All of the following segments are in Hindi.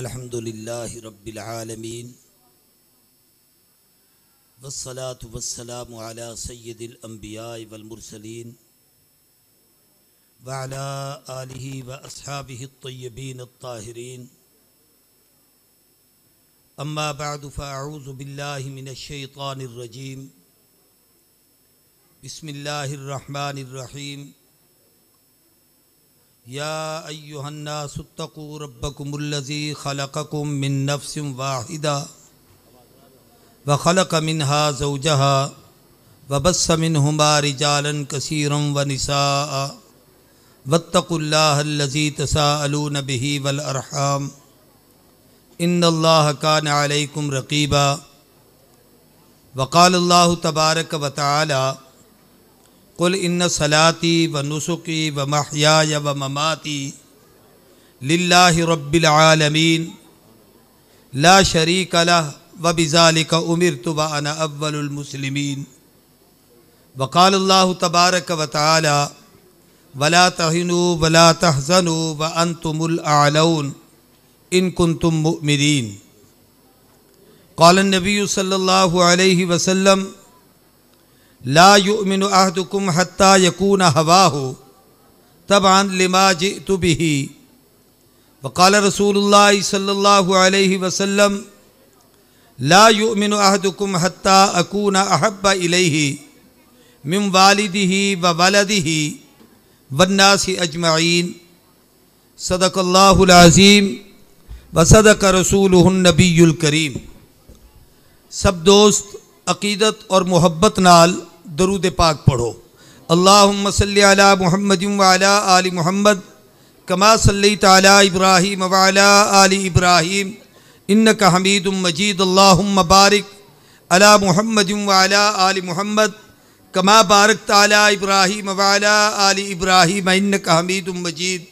الحمد لله رب العالمين والصلاة والسلام على سيد الأنبياء والمرسلين وعلى آله وأصحابه الطيبين الطاهرين أما بعد فأعوذ بالله من الشيطان الرجيم بسم الله الرحمن الرحيم या अयुहन्नासतकू रबकुमल्लि खलकुम मिन नफ्सम वाहिदा व खलक मिनहा जवजहा वबस मिन हमा रिजालन कसरम व नसा वत्तकुल्लाजी तसाअलून बिही वलअरहम इन अल्लाह कान अलैकुम रकीबा वक़ाल तबारक व ताली कुल इन सलाती व नुसुकी व महया व ममाती लाला रबालमीन ला शरीक ला व बिज़ालिक उमिर तो व अना अव्वलमसलमिन वक़ाल तबारक व ताली वला तहनु वला तहजनु व अन तुमुलआलौन इन कन तुम मिरीन नबी सल्ला ला युमिन आहदुकुम हत्ता यकून हवा हो तब आन लिमा तु भी वकाल रसूल सल्ला वसलम ला युमिन आहदुकुम हत्ता अकून अहब इलेही मिम वालिदिही व वालदी वन्नासी अजमाइन सदकल्लाज़ीम व सदक रसूल नबीकरीम सब दोस्त अकीदत और मोहब्बत नाल दरूद पाक पढ़ो अल्लाम सल महमद आल महमद कमा सल तला इब्राहिम वाला आल इब्राहिम इन का हमीद मजीद अल्लाबारक अला महमद वाला आल महमद कमा बारक ताली इब्राहिम वाला आल इब्राहिम इन का हमीद मजीद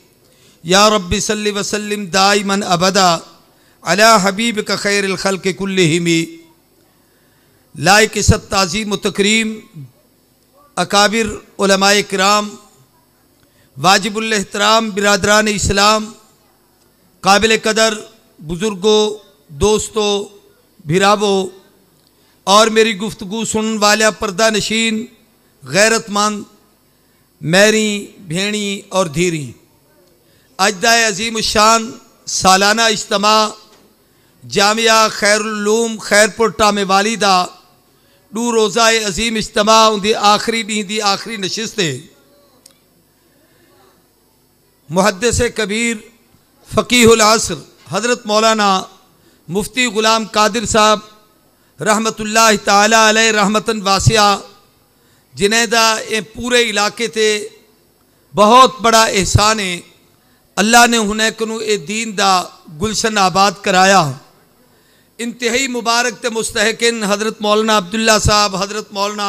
या रब सल वसलम दाइमन अबदा अला हबीब का खैर खल के कुल्ल हिमी लायक सब तज़ीम तकरीम अकाबिर कराम वाजिबुलहतराम बिरदरान इस्लाम काबिल कदर बुज़ुर्गों दोस्तों भिरावो और मेरी गुफ्तु सुन वाले पर्दा नशीन गैरतमंद मैरी भेणी और धीरी अजदाय अजीम शान सालाना इज्तम जामिया खैरूम खैरपुर टामे वालिदा दू रोज़ा अज़ीम इज्तम हूँ आख़िरी डी की आख़िरी नशिस्त मुहदस कबीर उल आसर हज़रत मौलाना मुफ्ती ग़ुलाम कादिर साहब रहमत ताल रहमतन वासिया जिनेदा ए पूरे इलाके से बहुत बड़ा एहसान है अल्लाह ने हुनैकनू ए दीन दा गुलशन आबाद कराया इंतहाई मुबारक त मुस्तकिन हज़रत मौलाना अब्दुल्ला साहब हज़रत मौलाना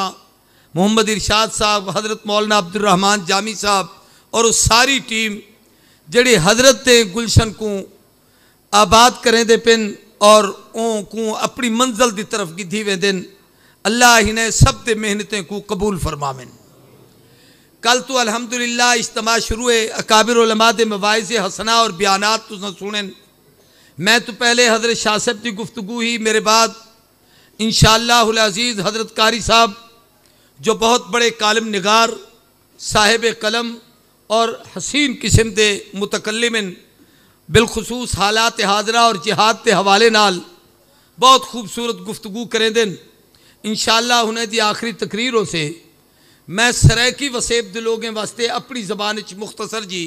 मोहम्मद इरशाद साहब हज़रत मौलाना अब्दुलरहमान जामी साहब और उस सारी टीम जड़ी हज़रत गुलशन को आबाद करें दे पिन और ओं को अपनी मंजिल की तरफ गिधी वे दिन अल्लाह ने सब ते मेहनतें को कबूल फरमामिन कल तो अलहमदुल्ला इज्तम शुरू है अकाबिर उलमा के मवायज हसना और बयानात तुसा सुने मैं तो पहले हज़रत शाह साहब की गुफ्तु ही मेरे बाद इन शज़ीज़ हज़रत कारी साहब जो बहुत बड़े कालम नगार साहिब कलम और हसीन किस्म के मुतकलम बिलखसूस हालात हाजरा और जिहाद के हवाले नाल बहुत खूबसूरत गुफ्तु करें दिन इन उन्हें दी आखिरी तकरीरों से मैं सरैकी वसेब के लोगों वास्ते अपनी जबान मुख्तसर जी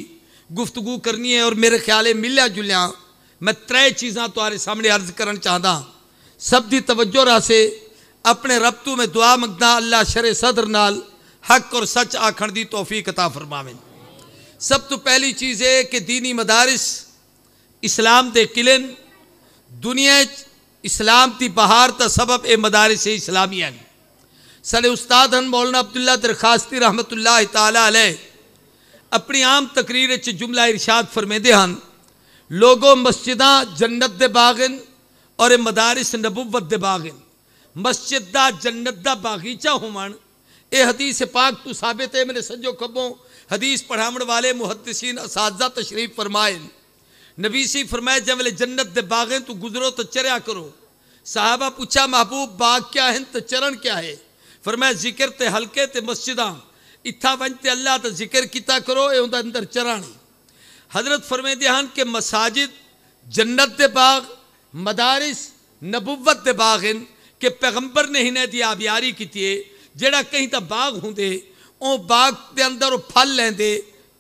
गुफ्तु करनी है और मेरे ख्याल मिलया जुलिया मैं त्रै चीज़ा तुरे सामने अर्ज करना चाहता सब की तवज्जो रासे अपने रब तू में दुआ मंगता अल्लाह शरे सदर नाल हक और सच आखण की तोहफी अता फरमावे सब तो पहली चीज़ है कि दीनी मदारिस इस्लाम के किले दुनिया इस्लाम की बहार का सबब यह मदारिस इस्लामी हैं साढ़े उस्ताद हैं मौलाना अब्दुल्ला दरखास्ती रहमत तला अपनी आम तकरीर जुमला इरशाद फरमेंदे हैं लोगो मस्जिदा जन्नत दे बागिन और मदारिस नबुबत दे बागिन मस्जिद दा जन्नत दा बागीचा होवन ए हदीस पाक तू साबित है मेरे सज्जो खबो हदीस पढ़ावण वाले मुहदसिन असाजा तशरीफ फरमाए नबीसी फरमाए जब जन्नत दे बागिन तू गुजरो तो चरया करो साहबा पूछा महबूब बाग क्या है तो चरण क्या है फरमाए जिक्र ते हल्के ते मस्जिदा इत्था वन ते अल्लाह तो जिक्र किता करो ए उनका अंदर चरण हजरत फरमेंदे हैं कि मसाजिद जन्नत बाग मदारिस नबुवत बाग हैं कि पैगंबर ने इन्हें दी आबियारी की जड़ा कहीं तो बाग होंगे वो बाग के अंदर फल लेंदे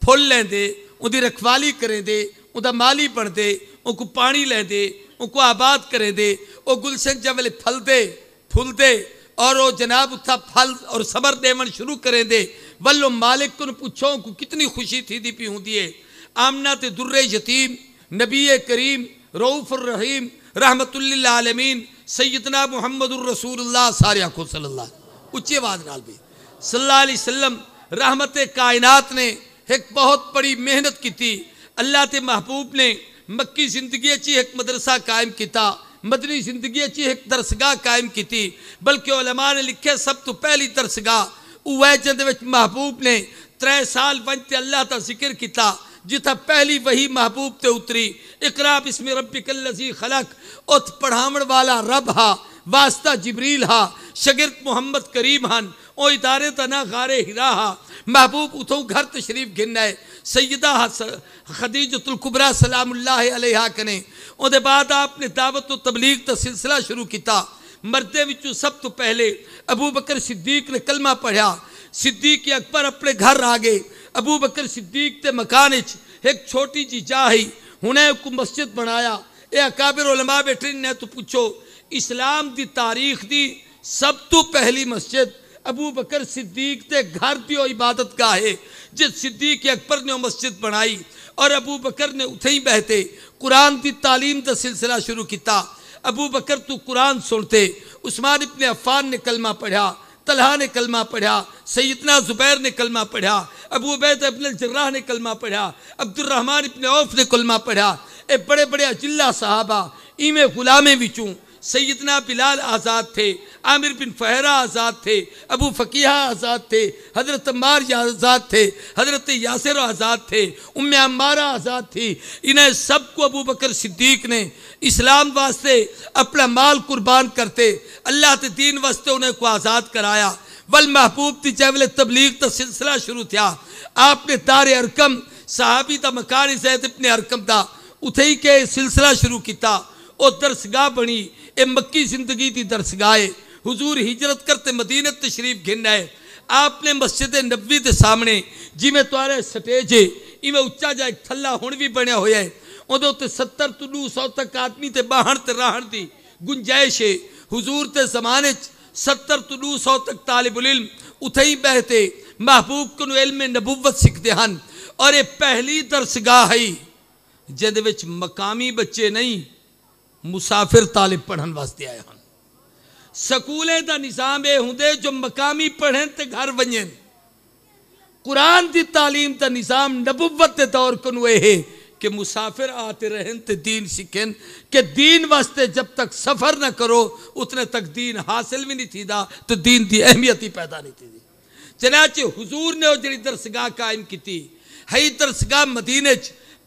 फुल लेंदी रखवाली करें उनका माली बनते उनको पानी लेंदे उनको आबाद करें दे वो गुलशन दे फलते दे और वो जनाब उत्था फल और समर देवन शुरू करें दे वलो मालिक को पूछो उनको कितनी खुशी थी दी पी होंगी आमना दुर्र यतीम नबी करीम रहमत आलमीन सैदना मुहम्मद रसूल सारे आखो सल्ला उच्चे आवाज नाल भी सल्ला सलम रहमत कायनात ने एक बहुत बड़ी मेहनत की अल्लाह के महबूब ने मक्की जिंदगी अच्छी एक मदरसा कायम किया मदनी जिंदगी अच्छी एक दरसगाह कायम की बल्कि उलमा ने लिखे सब तो पहली दरसगाह उवैजन महबूब ने त्रै साल वंज अल्लाह का जिक्र किया जिथा पहली वही महबूब ते उतरी इकरा रब कल्लजी खलक उत पढ़ावण वाला रब हा वास्ता जबरील हा शगिर्द मोहम्मद करीम हन ओ इदारे तना गारे हिरा हा महबूब उतो घर तशरीफ गिन आए सैदा खदीजतुल्कुबरा सलाम अलहा कने ओदे बाद आपने दावत तबलीग का सिलसिला शुरू किया मरदे विचों सब तो पहले अबू बकर सिद्दीक ने कलमा पढ़िया सिद्दीक अकबर अपने घर आ गए अबू बकर सिद्दीक के मकान एक छोटी जी जा है उन्हें मस्जिद बनाया ए अकाबिर उलमा बेटरी ने तो पूछो इस्लाम की तारीख की सब तो पहली मस्जिद अबू बकर सिद्दीक के घर दियो इबादत का है जिस सिद्दीक अकबर ने मस्जिद बनाई और अबू बकर ने उत ही बहते कुरान की तालीम का सिलसिला शुरू किया अबू बकर तू तो कुरान सुनते उस्मान इबन अफान ने कलमा पढ़ा तलहा ने कलमा पढ़ा सैदना जुबैर ने कलमा पढ़ा अबू बैद अबन जर्राह ने कलमा पढ़ा अब्दुलरहमान अपने औफ ने कलमा पढ़ा ए बड़े बड़े अजिल्ला साहबा इम गुलामें बिचूँ सैदना बिलाल आज़ाद थे आमिर बिन फहरा आज़ाद थे अबू फ़कीहा आज़ाद थे हज़रत मार आज़ाद थे हज़रत यासर आज़ाद थे उम अम्बारा आज़ाद थी इन्हें सबको अबू बकर सिद्दीक ने इस्लाम वास्ते अपना माल कुर्बान करते अल्लाह के दीन वास्ते उन्हें को आज़ाद कराया वल महबूब तिजावल तबलीग का सिलसिला शुरू थे आपने तारे अरकम साहबी का मकान जैद अपने अरकम का उथे ही के सिलसिला शुरू किया वो दरसगाह बनी ए मक्की जिंदगी की दरसगाह है हजूर हिजरत करते मदीने तशरीफ गिन है आपने मस्जिद नब्बी के सामने जिमें तुरे स्टेज है इवें उच्चा जा एक थला हूँ भी बनया हो है ਉਹਦੇ ਉੱਤੇ 70 ਤੋਂ 200 ਤੱਕ ਆਦਮੀ तो ਬਾਹਰ ਤੇ ਰਹਿਣ ਦੀ ਗੁੰਜਾਇਸ਼ ਹੈ ਹਜ਼ੂਰ ਤੇ सत्तर तो नौ सौ तक तालिबुल इल्म उतें ही बहते महबूब को इलम नबूवत सीखते हैं और यह पहली दरसगाह है जिद मकामी बच्चे नहीं मुसाफिर तालिब पढ़ने वास्ते आए हैं सकूलें का निजाम यह होंगे जो मकामी पढ़े तो घर वजन कुरान की तालीम का निजाम नबूवत तौर को कि मुसाफिर आते रहन तो दीन सीखें कि दीन वास्ते जब तक सफ़र न करो उतने तक दीन हासिल भी नहीं थी दा तो दीन की अहमियत ही पैदा नहीं थी चनाचे हजूर ने जी दरसगाह कायम की हई दरसगाह मदीने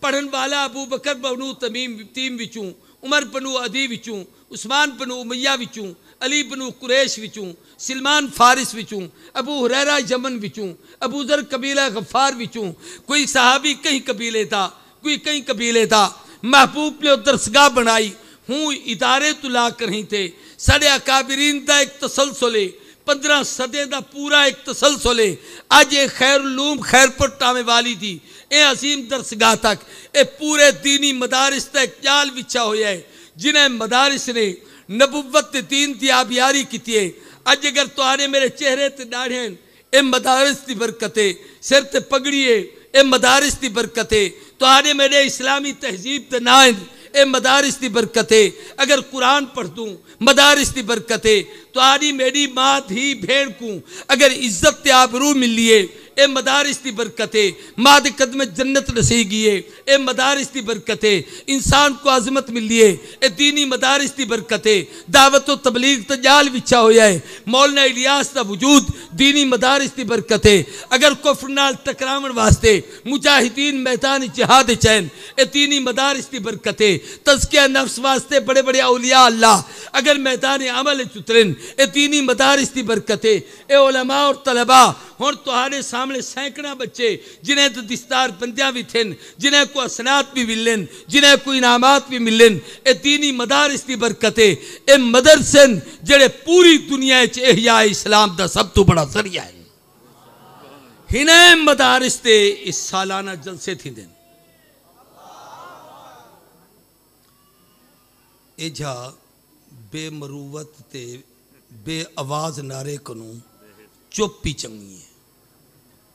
पढ़न वाला अबू बकर बनू तमीम तीम विचों उमर बनू अदी विचों उस्मान बनू उमैया विचों अली बनू कुरैश विचों सलमान फारिस विचों अबू हुरैरा यमन विचू अबू जर कबीला गफ्फार विचों कोई साहबी कहीं कबीले था कोई कई कबीले था महबूब ने दरसगाह बनाई हूँ इतारे तो ला कर ही थे साढ़े अकाबरीन का एक तसलसुल पंद्रह सदे का पूरा एक तसलसुल अज ये खैर खैरलूम खैरपुर टावे वाली थी ए असीम दरसगाह तक ये पूरे दीनी मदारिस का एक जाल बिछा होया है जिन्हें मदारिस ने नबुवत दीन की आबियारी की है अज अगर तुरे मेरे चेहरे ते दाढ़े ए मदारिस की बरकत है सिर ते पगड़िए ये मदारस की बरकत है तो मेरे इस्लामी तहजीब तनायद ए मदारिस की है अगर कुरान पढ़ दूँ मदारिस की बरकतें तो आनी मेरी माँ धी भेड़ को अगर इज्जत आबरू मिलिए ए मदारिस की बरकत है माद कदम जन्नत नसीगी है ए मदारिस की है इंसान को आजमत मिली है ए दीनी मदारिस की बरकत है दावत तबलीग तो जाल बिछा होया है मौलना इलियास का वजूद दीनी मदारिस की है अगर कुफर नाल टकरावन वास्ते मुजाहिदीन मैदान जहाद चैन ए दीनी मदारिस की है तस्किया नफ्स वास्ते बड़े बड़े अलिया अल्लाह अगर मैदान अमल उतरन ए दीनी मदारिस की है ए उलमा और तलबा हूँ तुहारे सामने सैकड़ा बच्चे जिन्हें तो दिस्तार पंदा भी थे जिन्हें को असनात भी मिले जिन्हें कोई इनामात भी मिले ये तीन मदारस की बरकत है ये मदरसे जेड़े पूरी दुनिया चाह इस्लाम का सब तो बड़ा जरिया है इन्हें मदारस से इस सालाना जलसे थी दे एजा बेमरूवत बे आवाज नारे को चुप ही चंगी है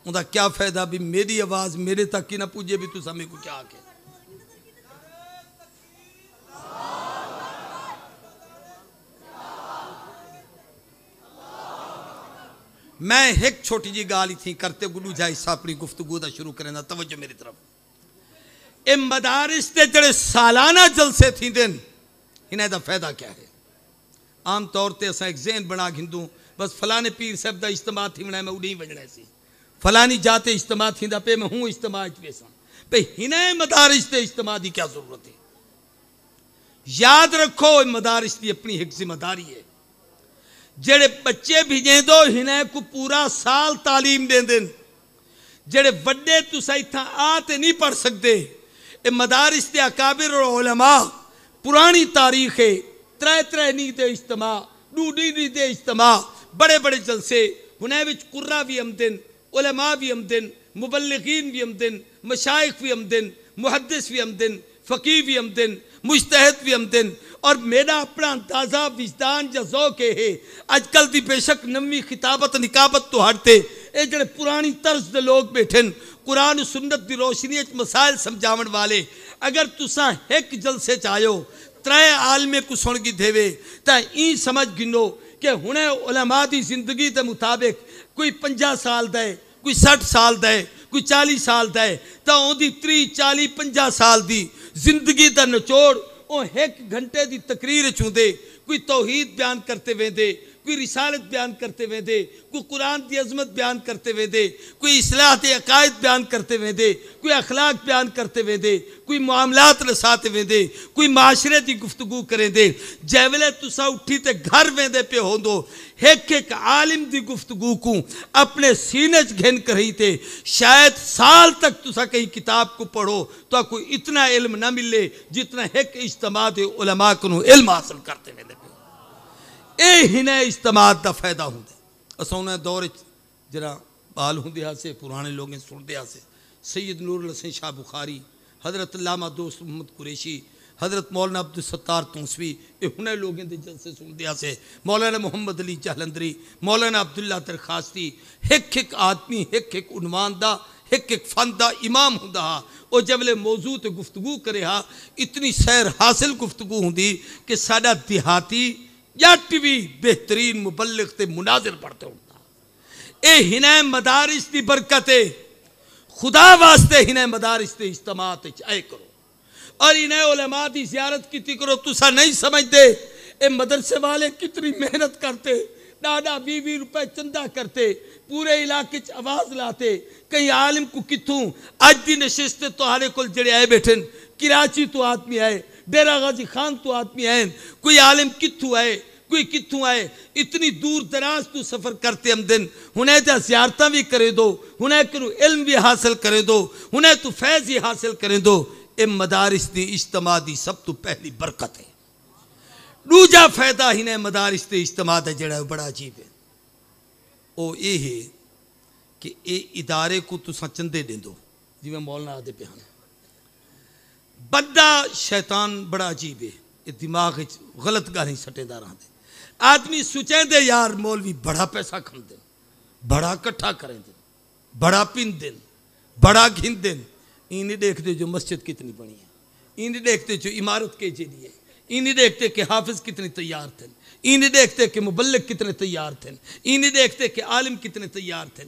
क्या फायदा भी मेरी आवाज मेरे तक ही ना पूजे भी तू समय को क्या आके मैं एक छोटी जी गाल थी करते गुडू जाए अपनी गुफ्तगु का शुरू करें तवज्जो मेरी तरफ ए मदारिस के जड़े सालाना जलसे थी इन्हें फायदा क्या है आम तौर पर असा एक जेन बना हिंदू बस फलाने पीर साहब का इज्तम थी बनाया मैं उड़ी वजना सी फलानी जाते इज्तम थींदा पे मैं हूं इज्तम भाई सां हिन मदारिश ते इज्तम की क्या ज़रूरत है याद रखो मदारिश की अपनी एक जिम्मेदारी है जेड़े बच्चे भिजें दो इन्हें को पूरा साल तालीम देंदे जेड़े वे तुस इतना आ तो नहीं पढ़ सकते मदारिश के अकाबिर ओलमा पुरानी तारीख है त्रै त्रै नी दे इज्तम डू डी नी दे इज्तम बड़े बड़े जलसे उन्हें कुर्रा भी आमदन उलमा भी हम दिन मुबलगिन भी हम दिन मशाइ भी हम दिन मुहदस भी हम दिन फ़कीर भी हम दिन मुश्तहद भी हम दिन और मेरा अपना अंदाजा विजदान या के है अजकल की बेशक नवी खिताबत निकाबत तो हटते ये जो पुरानी तर्ज के लोग बैठे कुरान सुनत की रोशनी मसायल समझाव वाले अगर तुसा एक जलसे चाहो त्रै आलमे को सुन देवे तो ई समझ गिनो कि हमें उलमा की जिंदगी के मुताबिक ਕੋਈ 50 ਸਾਲ ਦਾ ਹੈ ਕੋਈ 60 ਸਾਲ ਦਾ ਹੈ ਕੋਈ 40 ਸਾਲ ਦਾ ਹੈ ਤਾਂ ਉਹਦੀ 30 40 50 ਸਾਲ ਦੀ ਜ਼ਿੰਦਗੀ ਦਾ ਨਿਚੋੜ ਉਹ ਇੱਕ ਘੰਟੇ ਦੀ ਤਕਰੀਰ ਚੁੰਦੇ ਕੋਈ ਤੌਹੀਦ ਬਿਆਨ ਕਰਤੇ ਵੇਂਦੇ कोई रिसालत बयान करते हुए दे कोई कुरान की अजमत बयान करते हुए दे कोई असलाहत अकायद बयान करते हुए दे कोई अखलाक बयान करते हुए दे कोई मामलात रसाते हुए दे कोई माशरे की गुफ्तगु करें दे जैवले तुसा उठी तो घर वेंदे पे हों एक एक आलिम की गुफ्तगु को अपने सीने घिन घिन करी थे शायद साल तक तुसा कहीं किताब को पढ़ो तो कोई इतना इल्म ना मिले जितना एक इज्तम उलमा को इल्म हासिल करते हुए ਇਹ इस्तेमाल का फायदा होंगे ਫਾਇਦਾ ਹੁੰਦਾ ਅਸਾਂ ਉਹਨਾਂ ਦੌਰ ਵਿੱਚ ਜਿਹੜਾ ਬਾਲ ਹੁੰਦੇ ਆਸੇ ਪੁਰਾਣੇ ਲੋਕਾਂ नूर लसन शाह बुखारी हज़रत लामा दोस्त मोहम्मद कुरेशी हज़रत मौलाना अब्दुल सत्तार तौसवी ये उन्हें लोगों के जलसे सुनते से मौलाना मुहम्मद अली जहलंदरी मौलाना अब्दुल्ला दरखास्ती एक एक आदमी एक एक उनवान का एक एक फन का इमाम हों हा और जबले मौजू तो गुफ्तगु करे हा इतनी सैर हासिल गुफ्तगु होंगी कि साडा देहाती या टीवी बेहतरीन मुबलक मुनाजिर पढ़ते उठना ए हिन मदारिश की बरकत है खुदा वास्ते हिन मदारिश के इज्तमात आए करो और इन्हें उलमा की जियारत की करो तुसा नहीं समझते ये मदरसे वाले कितनी मेहनत करते डाडा भी भी रुपए चंदा करते पूरे इलाके आवाज़ लाते कहीं आलिम को कितों अज की नशिश तुम्हारे तो को जड़े आए बैठे कराची तो आदमी आए डेरा गाजी खान तो आदमी आयन कोई आलिम कितू आए कोई कितों आए इतनी दूर दराज तू सफ़र करते हम दिन हुने जा सियारत भी करे दो हुने करो इल्म भी हासिल करे दो हुने तू फैज ही हासिल करे दो ए मदारिस दी इज्तम दी सब तो पहली बरकत है दूजा फायदा ही ने मदारिस के इज्तम है जोड़ा बड़ा अजीब है वो ये है कि ए इदारे को तुसा चंदे दे दो जिमें मौलना आते पे हैं बदा शैतान बड़ा अजीब है दिमाग गलत गाल सटेदार आते आदमी सोचेंदे दे यार मौलवी बड़ा पैसा खाते बड़ा कट्ठा करें बड़ा पिन बड़ा घिन दिन इन्हें देखते जो मस्जिद कितनी बनी है इन्हें देखते जो इमारत के जरिए है इन्हें देखते कि हाफिज कितने तैयार थे इन्हें देखते कि मुबलक कितने तैयार थे इन्हें देखते कि आलिम कितने तैयार थे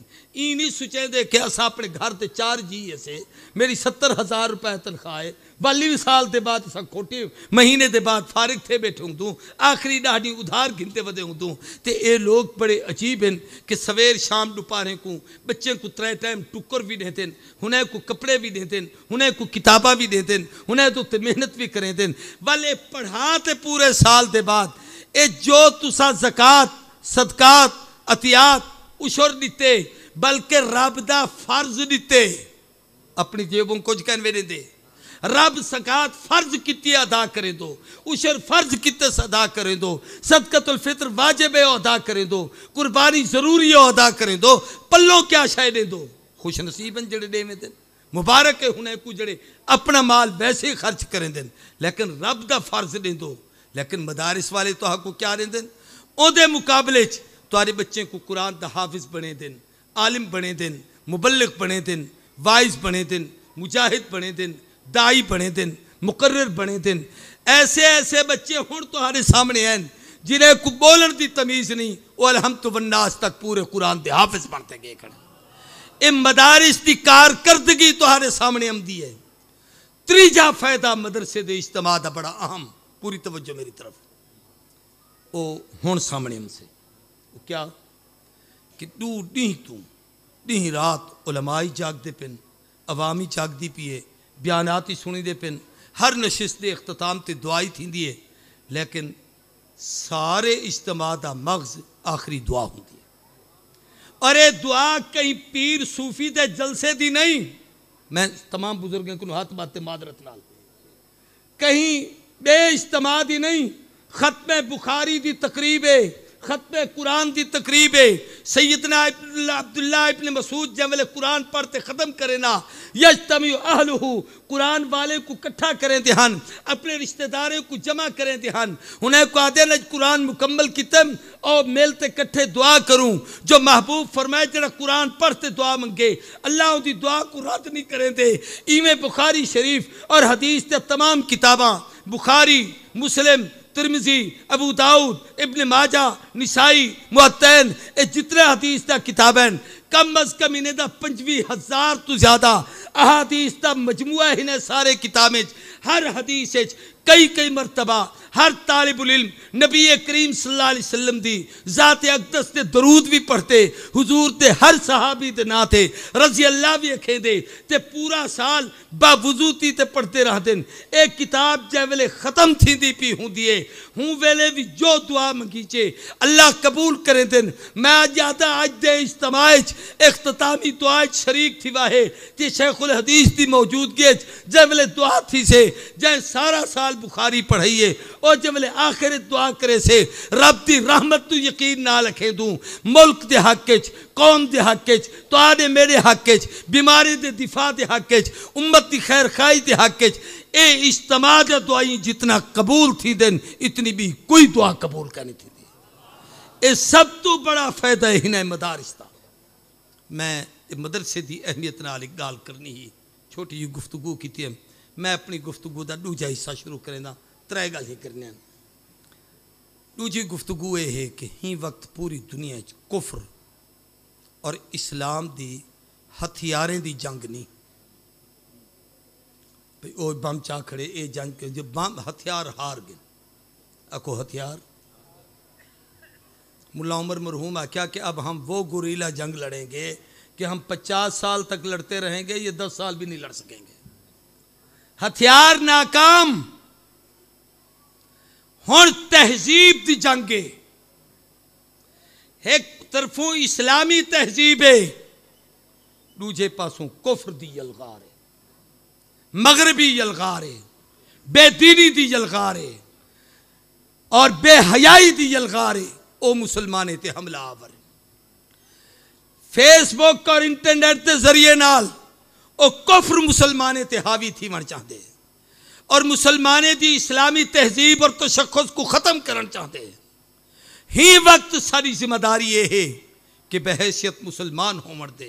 इन सोचें दे कि अस अपने घर के चार जी से मेरी सत्तर हज़ार रुपये तनख्वाह है बाली साल के बाद खोटे महीने के बाद फारिग थे बैठे हूँ तू आखिरी डाढ़ी उधार गिनते बदे हूँ तू तो ये लोग बड़े अजीब हैं कि सवेर शाम दोपहरें को बच्चे को त्रै टाइम टुकर भी देते हैं उन्हें को कपड़े भी देते हैं उन्हें को किताबा भी देते हैं उन्हें तो मेहनत भी करें देन बल पढ़ाते पूरे साल के बाद ये जो तुसा जकत सदकात अतियात उशर दिते बल्कि रब का फर्ज दिते अपनी जेबों कुछ कहने नहीं दे रब सकात फर्ज कित अदा करें दो उशर फर्ज कितस अदा करें दो सदकतुल फितर वाजिब अदा करें दो कुर्बानी ज़रूरी अदा करें दो पलों क्या शायद दो खुश नसीब जड़े डेवें दिन मुबारक है उन्हें जड़े अपना माल वैसे खर्च करें दिन लेकिन रब का फर्ज दें दो लेकिन मदारिस वाले तो को क्या दें दिन ओदे मुकाबले तुरे बच्चे को कुरान का हाफिज बने दिन आलिम बने दिन मुबलक बने दिन वाइस बने दिन मुजाहिद बने दिन दाई बने दिन मुकर्र बने दिन ऐसे ऐसे बच्चे हूँ तुम्हारे तो सामने हैं जिन्हें को बोलन की तमीज नहीं वो हम तो वन्नास तक पूरे कुरान के हाफिज बनते गए खड़े ये मदारिस की कारकर्दगी तुम्हारे तो सामने आँदी है तीजा फायदा मदरसे के इज्तम का बड़ा अहम पूरी तवज्जो मेरी तरफ वो हूँ सामने हमसे क्या कि तू डी तू डी रात उलमाई जागते पिन अवामी जागती पीए बयानात ही दे पेन हर नशिश के अख्ताम से दुआई थी है लेकिन सारे इज्तम का मगज़ आखिरी दुआ होंगी और ये दुआ कहीं पीर सूफी के जलसे की नहीं मैं तमाम बुजुर्गों को हाथ बाते मादरत नाल कहीं बे इज्तम की नहीं खत्म बुखारी की तकरीब है ख़त्म कुरान की तकरीब सैदना अब्दुल्ला इबन मसूद जमल कुरान पढ़ते ख़त्म करे ना यश तमी अहलहू कुरान वाले को इकट्ठा करें ध्यान अपने रिश्तेदारों को जमा करें ध्यान उन्हें को आदे नज कुरान मुकम्मल कितम और मेलते कट्ठे दुआ करूँ जो महबूब फरमाए जरा कुरान पढ़ते दुआ मंगे अल्लाह की दुआ को रद्द नहीं करें दे इवें बुखारी शरीफ और हदीस तमाम किताबा बुखारी मुस्लिम तिरमिजी अबू दाऊद इब्न माजा निशाई मुअतैन ये जितने हदीस का हैं कम अज कम इन्हें का पंजी हज़ार तो ज़्यादा अहादीस का मजमू इन्हें सारे किताबें हर हदीस कई कई मरतबा हर तालब नबी करीम सल्लाम की जात अकदस से दरूद भी पढ़ते हजूर के हर सहाबी के ना थे रजी अल्लाह भी अखें ते पूरा साल बावजूती ते पढ़ते रहते एक किताब जै वेले ख़त्म थी पी होंगी है हूँ वेले भी जो दुआ मंगीचे अल्लाह कबूल करें दिन मैं अज आता अज के इज्तम अख्तामी दुआ शरीक थी वाहे कि शेखुल हदीस की मौजूदगी जै वेले दुआ थी से जै सारा साल बुखारी पढ़ाइए और जबले आखिर दुआ करे से रब की रहमत तू यकीन ना रखे तू मुल्क के हक कौम के हक आदे मेरे हक बीमारी के दिफा के हक उम्मत की खैर खाई के हक ये इज्तमा दुआई जितना कबूल थी दिन इतनी भी कोई दुआ कबूल नहीं थी ये सब तो बड़ा फायदा इन्हें मदार का मैं मदरसे की अहमियत नाल एक गाल करनी ही छोटी जी गुफ्तगु की मैं अपनी गुफ्तगु का दूजा हिस्सा शुरू करेंदा त्रै ही करने दूजी गुफ्तगु यह है कि ही वक्त पूरी दुनिया कुफर और इस्लाम की हथियारें की जंग नहीं वो बम चा खड़े ये जंग जो बम हथियार हार गए आखो हथियार मुला उमर मरहूम आख्या कि अब हम वो गुरीला जंग लड़ेंगे कि हम पचास साल तक लड़ते रहेंगे ये दस साल भी नहीं लड़ सकेंगे हथियार नाकाम ਹੁਣ तहजीब की जंग ਹੈ तरफों इस्लामी तहजीब है दूजे पासों कुफर दी यलगार है मगरबी यलगार है बेदीनी दी यलगार है और बेहयाई दी यलगार है वह मुसलमान ते हमला आवर फेसबुक और इंटरनेट के जरिए नाल कुफर मुसलमान ते हावी थी वन चाहते और मुसलमान की इस्लामी तहजीब और तशखस को ख़त्म करना चाहते हैं ही वक्त सारी जिम्मेदारी ये है कि बहसीत मुसलमान होमर दे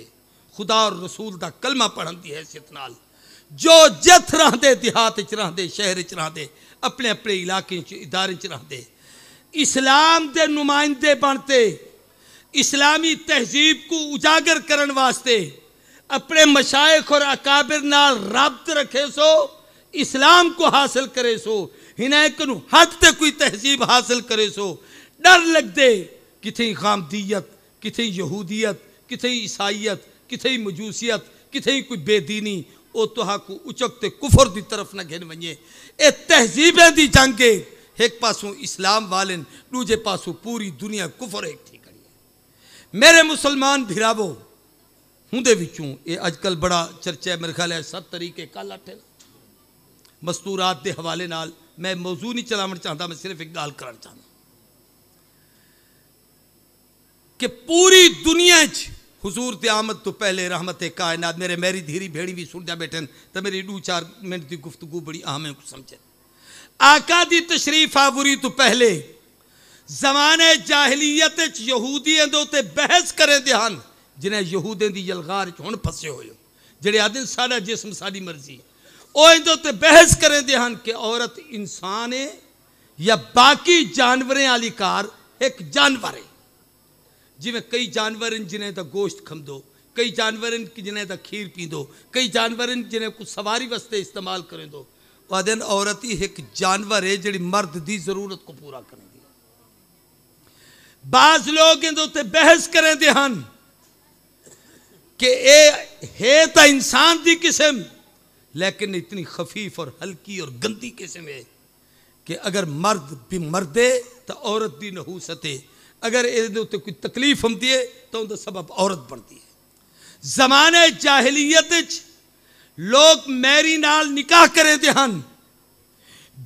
खुदा और रसूल का कलमा पढ़न की हैसियत न जो जथ रहा देहात रहा शहर च रहा अपने अपने इलाके इदारे रहा इस्लाम के नुमाइंदे बनते इस्लामी तहजीब को उजागर करने वास्ते अपने मशाइ और अकाबिर नाल रखे सो इस्लाम को हासिल करे सो हिनायक हद तक कोई तहजीब हासिल करे सो डर लग दे किथे खामदीयत किथे यहूदीयत किथे ईसाइयत किथे मजूसियत किथे कोई बेदीनी ओ तो को उचक कुफर दी तरफ न घिन वे ए तहजीबें दी जंग एक पासों इस्लाम वाले दूजे पासों पूरी दुनिया कुफर एक थी करी मेरे मुसलमान भिरावो हूँ बिचू ये अजकल बड़ा चर्चा है मेरे ख्याल है सत तरीके कल अठे मस्तूरात के हवाले नाल मैं मौजू नहीं ਚਲਾਉਣਾ चाहता मैं सिर्फ एक गल कर चाहता कि पूरी दुनिया च हुजूर आमद तो पहले रहमत कायनात मेरे मेरी धीरी भेड़ी भी सुन जा तो मेरी डू चार मिनट की गुफ्तगु बड़ी अहम समझे आका दी तशरीफ आवरी तो पहले जमाने जाहलीयत यहूदियों के उत्ते बहस करें हैं जिन्हें यहूदियों की यलगार हूँ फसे हो जोड़े आदि सारा जिसम साड़ी मर्जी है जो बहस करें देहन औरत इंसान है या बाकी जानवरें वाली कार एक जानवर है जिमें कई जानवर जिन्हें तो गोश्त खमदो कई जानवर जिन्हें तो खीर दो कई जानवर जिन्हें कुछ सवारी वास्ते इस्तेमाल करें दो वादन औरत ही एक जानवर है जी मर्द की जरूरत को पूरा करें बाज लोग इन बहस करें दे कि है तो इंसान की किस्म लेकिन इतनी खफीफ और हल्की और गंदी किस्म है कि अगर मर्द भी मरदे तो औरत भी न हो सते अगर ये कोई तकलीफ होती है तो उनका सबब औरत बनती है जमाने जाहलीयत लोग मैरी नाल निकाह करे थे हन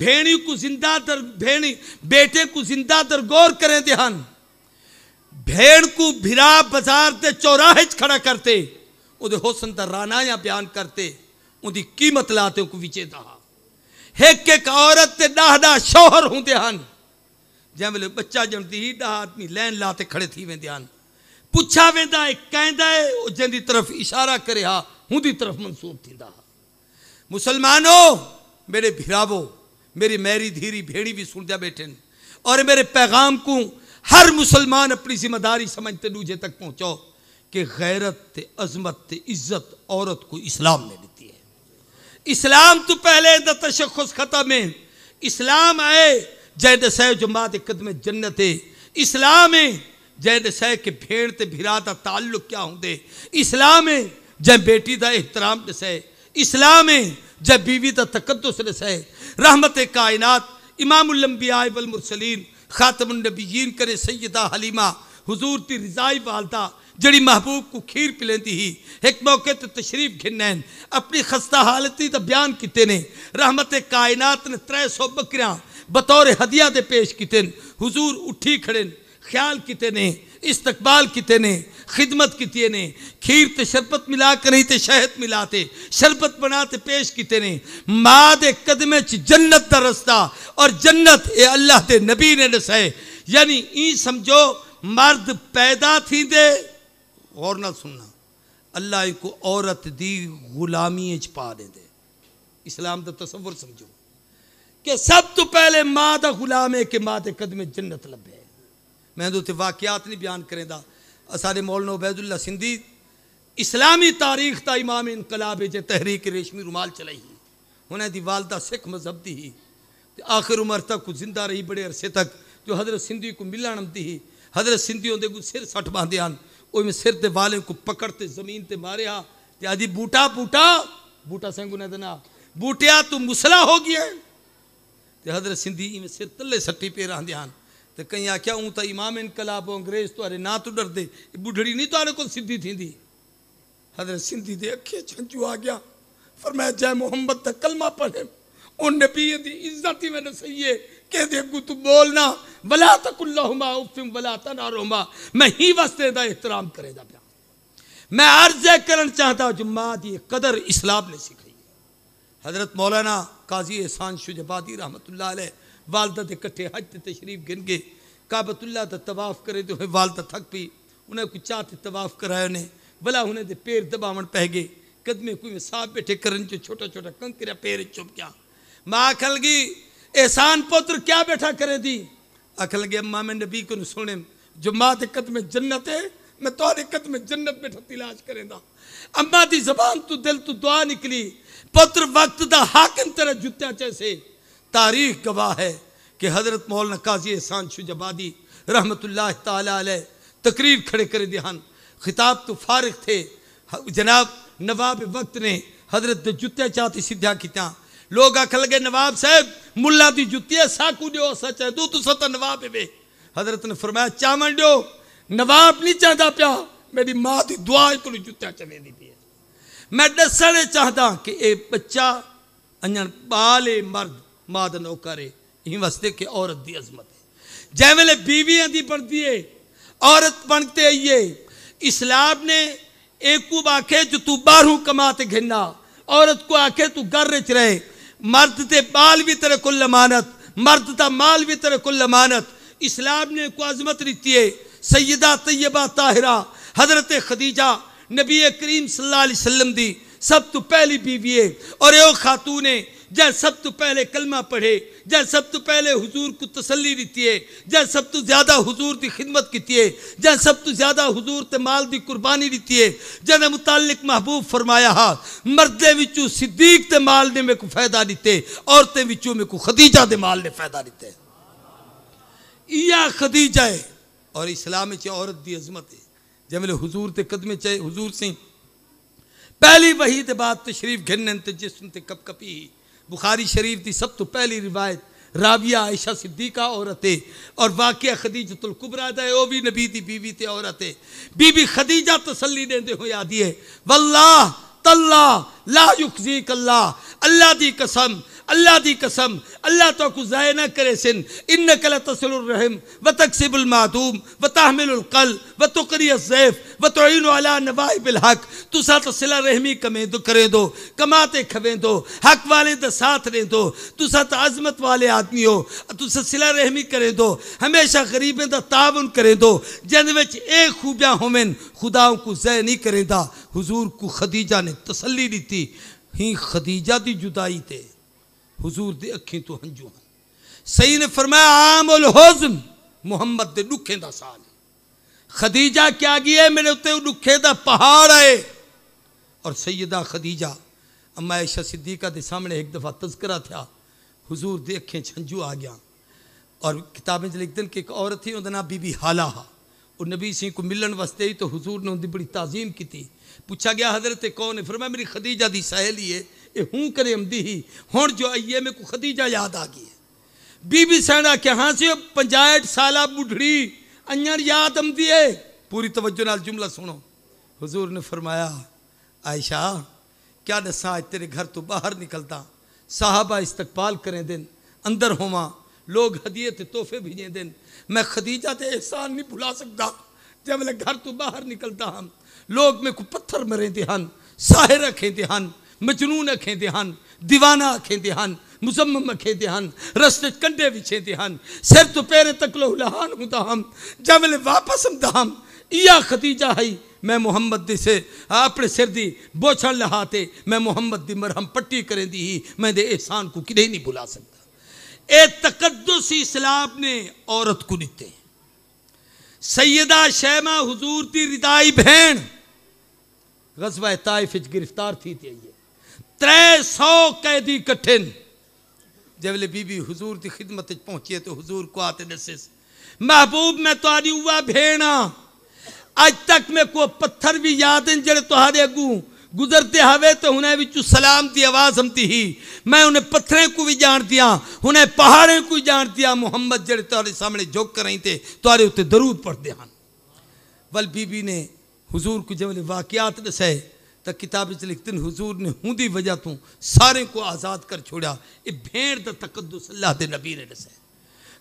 भेणी को जिंदा दर भेणी बेटे को जिंदा गौर करे थे हन भेड़ को भिरा बाजार ते चौराहे खड़ा करते ਉਹਦੇ ਹੁਸਨ राना या बयान करते उनकी कीमत लाते ਤੇ ਕੋ ਵਿਚੇਦਾ एक ਇੱਕ ਔਰਤ ਤੇ 10 10 ਸ਼ੌਹਰ बच्चा जमती ही ॾह आदमी लैन ला तो खड़े थी वेंदे पुछा वेंदा कहता है जंहिंजी तरफ़ इशारा करे हा हुनजी तरफ़ मंसूब थी मुसलमानो मेरे भिरावो मेरी मैरी धीरी भेड़ी भी सुन बैठे और मेरे पैगाम को हर मुसलमान अपनी जिम्मेदारी समझते दूजे तक पहुँचाओ कि गैरत अजमत इज्जत औरत को इस्लाम में इस्लाम तो पहले द तशखस ख़त्म है इस्लाम आए जैद सह जमात कदम जन्नत इस्लाम है जैद सह के भेड़ ते भिरा का ताल्लुक क्या होंगे इस्लाम है जय बेटी का एहतराम दस है इस्लाम जय बीवी का तकदस न है रहमत कायनात इमामबिया वलमरसलिन ख़ातमनबीन करे सैदा हलीमा हजूर ती रिजाई जड़ी महबूब को खीर पिलेती ही एक मौके तो तशरीफ घिनैन अपनी खस्ता हालती तो बयान किते ने रहमत कायनात ने त्रै सौ बकरिया बतौर हदिया दे पेश किते हुजूर उठी खड़े ख्याल किते ने इस्तकबाल किते ने खिदमत किए ने खीर तो शरबत मिला कर नहीं तो शहद मिलाते शरबत बनाते पेश किते ने माँ दे कदमे च जन्नत का रस्ता और जन्नत ये अल्लाह के नबी ने दसाए यानी ई समझो मर्द पैदा थी दे गौर ना सुनना अल्लाह को औरत दी गुलामी पा दे दे इस्लाम का तस्वुर समझो कि सब तो पहले माँ का गुलाम है कि माँ के कदम जन्नत लभे मैं तो वाकयात नहीं बयान करेंदा सारे मौलाना बैदुल्ला सिंधी इस्लामी तारीख का इमाम इनकलाब जे तहरीक रेशमी रुमाल चलाई उन्हें दी वालदा सिख मजहब की ही आखिर उम्र तक कुछ जिंदा रही बड़े अरसे तक जो हजरत सिंधी को मिलन आती ही हजरत सिंधी होंगे सिर सट पाते हैं ओहिमे सिर ते वाले को पकड़ते जमीन ते मारिया हाँ। ते आदि बूटा बूटा बूटा संगू ने दना बूटिया तू मुसला हो गया ते हजरत सिंधी में सिर तले सट्टी पे रहंदे हन हाँ। ते कई आख्या ऊँ त तो इमाम इनकलाब अंग्रेज तो अरे ना तू डर दे बुढ़ड़ी नहीं तो को सिद्धि थींदी हजरत सिंधी दे अखे छंजू आ गया मैं जय मोहम्मद त कलमा पढ़े उन नबी दी इज्जत में न सही है कह देखू तू बोलना बला तकुल्लाहुमा उफिम बला तनारुमा मैं ही वास्ते दा एहतराम करे जा पिया मैं अर्ज करना चाहता जुम्मा दी कदर इस्लाम ने सीखी हजरत मौलाना काजी एहसान शुजबादी रहमतुल्लाह अलैह वालदा के कट्ठे हज ते तशरीफ गिन गए काबतुल्लाह दा तवाफ करे तो वालदा थक पी उन्हें कोई चाह तवाफ कराए उन्हें भला उन्हें दे पेर दबावन पै गए कदमे कोई साहब बैठे करन जो छोटा छोटा कंकरिया पेर चुप गया माँ खलगी एहसान पुत्र क्या बैठा करे दी अखल गए अम्मा मैं नबी को सुने जुम्मा दिक्कत में जन्नत है मैं तो दिक्कत में जन्नत बैठा तिलाज करेंदा अम्मा की जबान तू दिल तू दुआ निकली पुत्र वक्त दा हाकिम तेरा जुत्या चैसे तारीख गवाह है कि हजरत मौलाना काजी एहसान शुजबादी रहमत ताल तकरीर खड़े करे दी दिहान खिताब तो फारिग थे जनाब नवाब वक्त ने हजरत जुत्या चाहती सीधा कितना लोग अखल लगे नवाब साहब मुला की जुत्ती साकू दो सच है तू तू सत नवाब पे हजरत ने फरमाया चावल दो नवाब नहीं चाहता पिया मेरी माँ की दुआ को जुत्तिया चले दी पी मैं दसने चाहता कि ये बच्चा अजन बाल मर्द माँ का नौकर है यही वास्ते कि औरत की अजमत है जै वे बीवियां की बनती है औरत बनते आइए इस्लाम ने एकूब आखे जो तू बारू कमा तो घिना औरत को आखे तू घर रहे मर्द ते बाल भी तेरे कुल अमानत मर्द ता माल भी तेरे कुल अमानत इस्लाम ने को अजमत रीती है सैयदा तैयबा ताहिरा हजरत खदीजा नबी करीम सल्ला वसम दी सब तो पहली बीवी है और यो खातून है जै सब तो पहले कलमा पढ़े जै सब तो पहले हुजूर को तसली दीती है जै सब तो ज़्यादा हुजूर की खिदमत की जै सब तो ज़्यादा हुजूर ते माल की कुर्बानी दी है जैने मुतालिक महबूब फरमाया हा मर्दे विचू सिद्दीक ते माल ने मेरे को फायदा दीते औरतें विचू मेरे को खदीजा दे माल ने फायदा दीते इया खदीजा है और इस्लाम च औरत की अजमत है जब मेरे हजूर के कदमे चाहे हजूर सिंह पहली वही तो बात तशरीफ घिरन जिसम ते कप कपी ही बुखारी शरीफ की सब तो पहली रिवायत राबिया आयशा सिद्दीका औरत है और वाकया वाक़ खदीजतुल्कुबरा है वह भी नबी की बीवी थे है बीबी खदीजा तसली देते हुए आदि है वल्ला तल्ला ला युखजी कल्ला अल्लाह दी कसम अल्लाह की कसम अल्लाह तो कुछ ज़ाय ना करे सिन इन कल तसलरहम व तकसिबुल मातूम व ताहमिलकल व तुकरी सैफ व तोन अला नवाई बिलहक तुसा तसिला तो रहमी कमें दो करे दो कमाते खवें दो हक वाले तो साथ रहे दो तुसा तो आज़मत वाले आदमी हो तुसा सिला रहमी करें दो हमेशा गरीबें का ताबन करें दो जिन विच ए खूबियाँ होवन खुदाओं को जय नहीं करेंदा हजूर को खदीजा ने तसली दी ही खदीजा की जुदाई थे हजूर द अखें तो हंजू हैं सही ने फरमाया आम उल हजम मुहम्मद के दुखे का साल खदीजा क्या गई है मेरे उत्ते दुखे का पहाड़ आए और सईदा खदीजा अम्मा ऐशा सिद्दीका के सामने एक दफ़ा तस्करा था हजूर की अखें छंजू आ गया और किताबें लिखते कि एक औरत ही उनका नाम बीबी हाला हा और नबी सिंह को मिलन वास्ते ही तो हजूर ने उनकी बड़ी ताजीम की पूछा गया हजरत कौन है फिर मैं मेरी खदीजा की सहेली है ये हूँ करे आमदी ही हूँ जो आई है मेरे को खदीजा याद आ गई है बीबी सैना के हाँ से पंचायत साल बुढ़ी अजर याद आमदी है पूरी तवज्जो न जुमला सुनो हजूर ने फरमाया आयशा क्या दसा अ तेरे घर तो बाहर निकलता साहबा इस्तकबाल करें दिन अंदर होवा लोग हदिये ते तोहफे भेजें दिन मैं खदीजा तो एहसान नहीं भुला सकता जब मैं घर तो बाहर निकलता हम लोग मेरे को पत्थर मरेंदे हैं साहे रखेंदे हैं मजनून खेंदे हैं दीवाना खेंदे हैं मुजम्म खेंदे हैं रस्ते कंडे विछेते हैं सिर तो पैर तक लो लहान हूँ हम जमल वापस हम दाम इया खतीजा है मैं मुहम्मद दी से अपने सिर दी बोछड़ लहाते मैं मुहम्मद दी मरहम पट्टी करें दी ही मैं दे एहसान को कि नहीं भुला सकता ए तकदसी इस्लाम ने औरत को दिते सैयदा शैमा हजूर की रिदाई भैन गजवा ताइफ गिरफ्तार थी थे ये त्रै सौ कैदी कट्ठे जैसे बीबी हजूर की खिदमत पहुंची तो हजूर को आते दसे महबूब मैं तुरी भेण हाँ अज तक मैं को पत्थर भी याद हैं जो तुहारे अगू गुजरते हवे तो उन्हें बिचू सलाम की आवाज़ हमती ही मैं उन्हें पत्थरें को भी जान दिया उन्हें पहाड़ें को जान दिया मुहम्मद जड़े तुरे सामने जोक कर रही थे तुरे उत्ते दरूद पढ़ते हैं वल बीबी ने हजूर को जब वाकियात दसाए तो किताब लिखते हैं हुजूर ने हूँदी वजह तो सारे को आज़ाद कर छोड़ा ये भेड़ का तकदस अल्लाह के नबी ने दस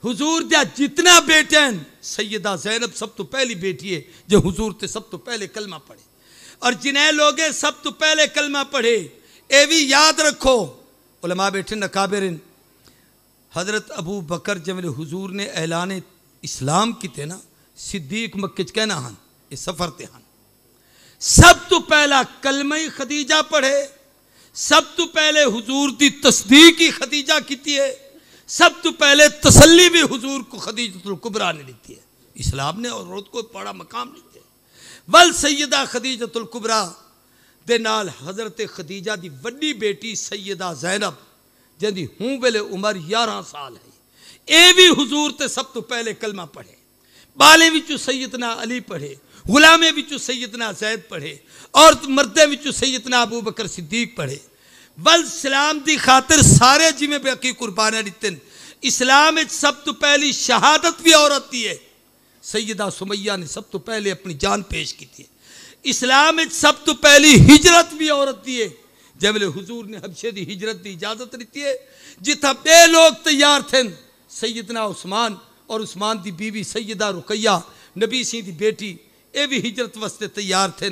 हजूर दिया जितना बेटे हैं सैयदा जैनब सब तो पहली बेटी है जो हजूर से सब तो पहले कलमा पढ़े और जिन्हें लोग सब तो पहले कलमा पढ़े ये भी याद रखो उलमा बैठे नकाबिर हज़रत अबू बकर जमे हजूर ने ऐलान इस्लाम किते ना सिद्दीक मक्के कहना हैं ये सफ़र ते हैं सब तो पहला ही खदीजा पढ़े सब तो पहले हजूर की तस्दीक ही खदीजा की है सब तो पहले तसली भी हजूर को खदीजतुल्कुबरा ने ली है इस्लाम ने और को बड़ा मकाम नहीं दिया वल सैयदा खदीजतुलकुबरा दे नाल हज़रत खदीजा की वही बेटी सैयदा जैनब जी हूँ वेले उम्र यारह साल है ये भी हजूर तो सब तो पहले कलमा पढ़े बाले बिचू सैयदना अली पढ़े गुलामे बिचू सैदना जैद पढ़े और मर्दे बिचू सैयदना अबू बकर सिद्दीक पढ़े बल सलाम की खातिर सारे जिमें बाकी कुर्बानियां दिते इस्लाम सब तो पहली शहादत भी औरत की है सैयदा सुमैया ने सब तो पहले अपनी जान पेश की थी इस्लाम सब तो पहली हिजरत भी औरत की है जबले हजूर ने हबशे की हिजरत की इजाजत दी है जिथा बे लोग तैयार थे सैदना उस्मान और उस्मान की बीवी सैयदा रुकैया नबी सिंह की बेटी ये भी हिजरत વસ્તે तैयार थे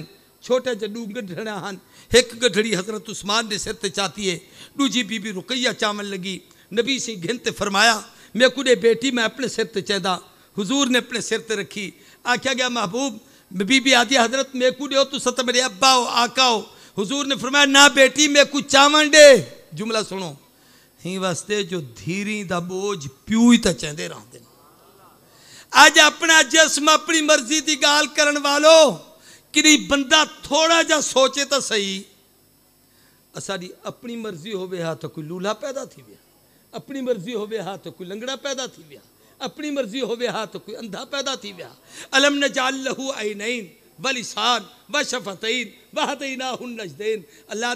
છોટા जडू गढ़ा हैं एक ગઢડી हज़रत उस्मान के सिर से चाती है दूजी बीबी रुकैया चावन लगी नबी सिंह गिनते फरमाया मैं कुड़े बेटी मैं अपने सिर ते चाहता हजूर ने अपने सिर ते रखी आख्या गया महबूब बीबी आदि हजरत मैं कुड़े हो तू सत मेरे अब्बा हो आका हो हुजूर ने फरमाया ना बेटी मैं कुछ चावन डे जुमला सुनो ही वास्ते जो धीरी का बोझ प्यू ही तो चाहते रहते अज अपना जिसम अपनी मर्जी की गाल करो कि बंदा थोड़ा जा सोचे तो सही सा अपनी मर्जी हो तो कोई लूला पैदा थी गया अपनी मर्जी हो तो कोई लंगड़ा पैदा थी वह अपनी मर्जी हो तो कोई अंधा पैदा थी गया अलम न जाल लहू आई नईन वलिशान व शफतईन वह तई ना हूं नजदेन अल्लाह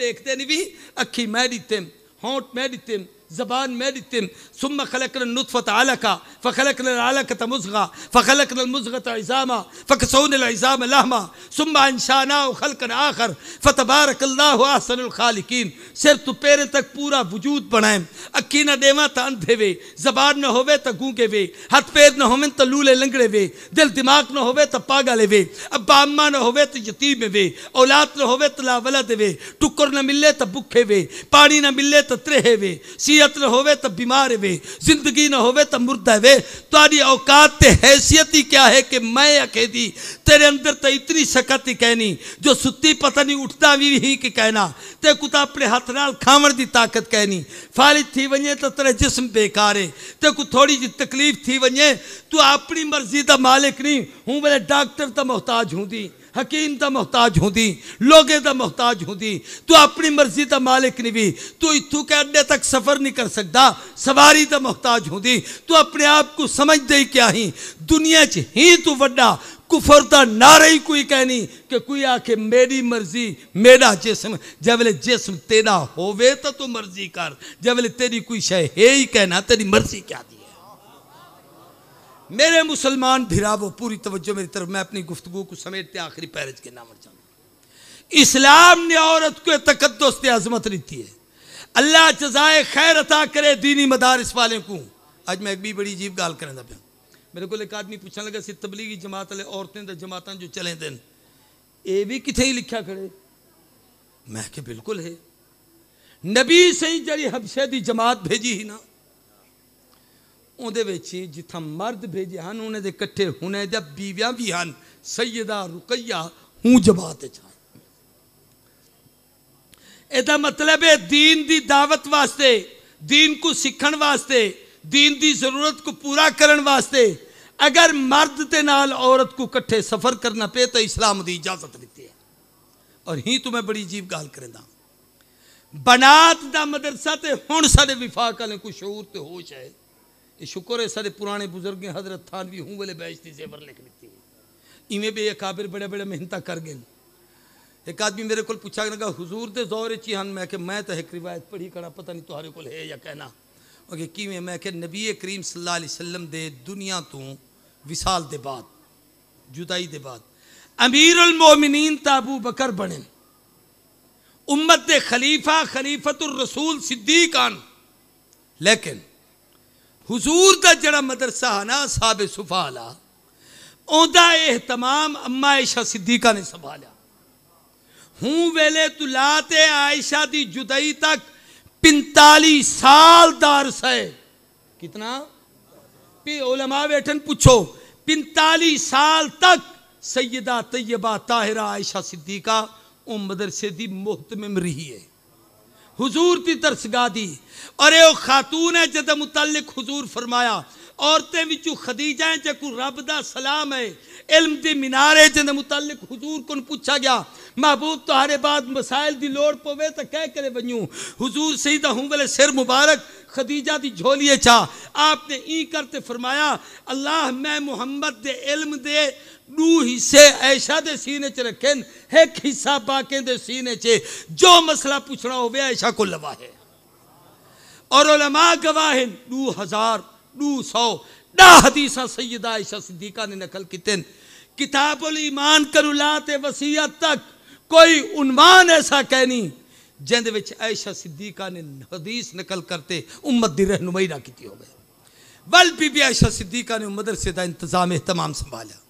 देखते नहीं भी अखी मैं दिते होंठ मैं दिते ज़बान मेरी तिम सुम खलक नुतफ़त आला का फ़लक नला का तमज़ा फ़लक नमज़त इज़ामा फ़कसोन इज़ाम लामा सुम अनशाना खलकन आखर फ़तबारक आसनखालिकीन सिर्फ तो पेरे तक पूरा वजूद बनाए अक्की न देवा तो अंत वे ज़बान न होवे तो गूंगे वे हथ पैर न होवे तो लूले लंगड़े वे दिल दिमाग न होवे तो पागल वे अब्बा अम्मा न होवे तो यतीम वे औलाद न होवे तो लावलद वे टुकर न मिले तो भुखे वे पानी न मिले तो त्रेहे वे हैसियत न होवे तो बीमार वे जिंदगी न होवे तो मुर्दा वे तुरी औकात ते हैसियत ही क्या है कि मैं अकेदी तेरे अंदर तो इतनी शकत ही कहनी जो सुती पता नहीं उठता भी ही कि कहना ते कुता अपने हथ न खावण की ताकत कहनी फालिज थी वने तो तेरे जिसम बेकार है ते को थोड़ी जी तकलीफ थी वने तू अपनी मर्जी का मालिक नहीं हूँ मेरे डॉक्टर तो मोहताज हूँ दी हकीम का मुहताज होंगी लोगे का मुहताज होंगी तू अपनी मर्जी का मालिक नहीं भी तू इतों के अड्डे तक सफर नहीं कर सकता सवारी का मुहताज होंगी तू अपने आप को समझते ही क्या ही दुनिया च ही तू वा कुफर का नारा ही कोई कह नहीं कि कोई आखे मेरी मर्जी मेरा जिसम वे जिसम तेरा होवे तो तू मर्जी कर वे तेरी कोई शह है ही कहना तेरी मर्जी क्या थी? मेरे मुसलमान भिरा वो पूरी तवज्जो मेरी तरफ मैं अपनी गुफ्तु को समेटते आखिरी पैरज के नाम चाहूँ इस्लाम ने औरत को तकदस से अजमत ली है अल्लाह जजाय खैर अता करे दीनी मदारस वाले को आज मैं एक भी बड़ी अजीब गाल करें पे मेरे को एक आदमी पूछने लगा सी तबलीगी जमात वाले औरतें जमात जो चले दिन ये भी कितने ही लिखा खड़े मैं के बिल्कुल है नबी सही जारी हबशे की जमात भेजी ही ना जिथा मर्द भेजे हैं उन्होंने कट्ठे होने या बीविया भी हैं सईयदा रुकैया हूं जबात यदा मतलब है दीन की दावत वास्ते दीन को सीखण वास्ते दीन की दी जरूरत को पूरा करने वास्ते अगर मर्द के नाल औरत को कट्ठे सफर करना पे तो इस्लाम की इजाजत दी है और ही तो मैं बड़ी अजीब गाल करेंदा बनात का मदरसा तो हूँ साढ़े विफाक वाले को शोर तो होश है शुक्र है सारे पुराने बुजुर्ग हजरत थान भी हूँ बोले बेचती जेवर लिख दी इवें भी ये काबिल बड़े बड़े मेहनत कर गए एक आदमी मेरे को पूछा लगा हजूर के जोर चिहन मैं मैं तो एक रिवायत पढ़ी करा पता नहीं तुम्हारे को या कहना ओके किवें मैं कि नबी करीम सलाह वसलम दे दुनिया तो विशाल दे बाद जुदाई दे बाद अमीर उलमोमिन ताबू तो बकर बने उम्मत दे खलीफा खलीफतुल रसूल सिद्दीक आन लेकिन हजूर का जरा मदरसा है ना साबे सुफाल ओहतमाम अम्मा आयशा सिद्दीका ने संभाल हूं वेले तुला लाते आयशा की जुदई तक पंताली साल दार सह कितना ओलमा बैठन पुछो पंताली साल तक सैयदा तैयबा ताहिरा आयशा सिद्दीका मदरसे की मुहतम रही है हजूर की तरसगा दी और खातून है जद मुतलिक हजूर फरमाया औरतें बिचू खदीजा है जे को रब का सलाम है इलम की मीनार है जिद मुतलिक हजूर को पूछा गया महबूब तुम्हारे तो बाद मसायल की लड़ पवे तो कह करे बनू हजूर सही तो हूँ वाले सिर मुबारक खदीजा की झोली छा आपने ई करते फरमाया अल्लाह मैं मुहम्मद के इलम दे इल्म दे दू हिस्से ऐशा के सीने च रखे एक हिस्सा बाके के सीने से जो मसला पूछना हो ऐशा को लवा है और लमा गवाह हैं दू हजार दू सौ दह हदीसा सईद आयशा सिद्दीका ने नकल किए किताबुल ईमान करुलात वसीयत तक कोई उन्मान ऐसा नहीं जिंद ऐशा सिद्दीका ने हदीस नकल करते उम्मत की रहनुमई ना की हो वल बीबी ऐशा सिद्दीका ने मदरसे का इंतजाम तमाम संभाला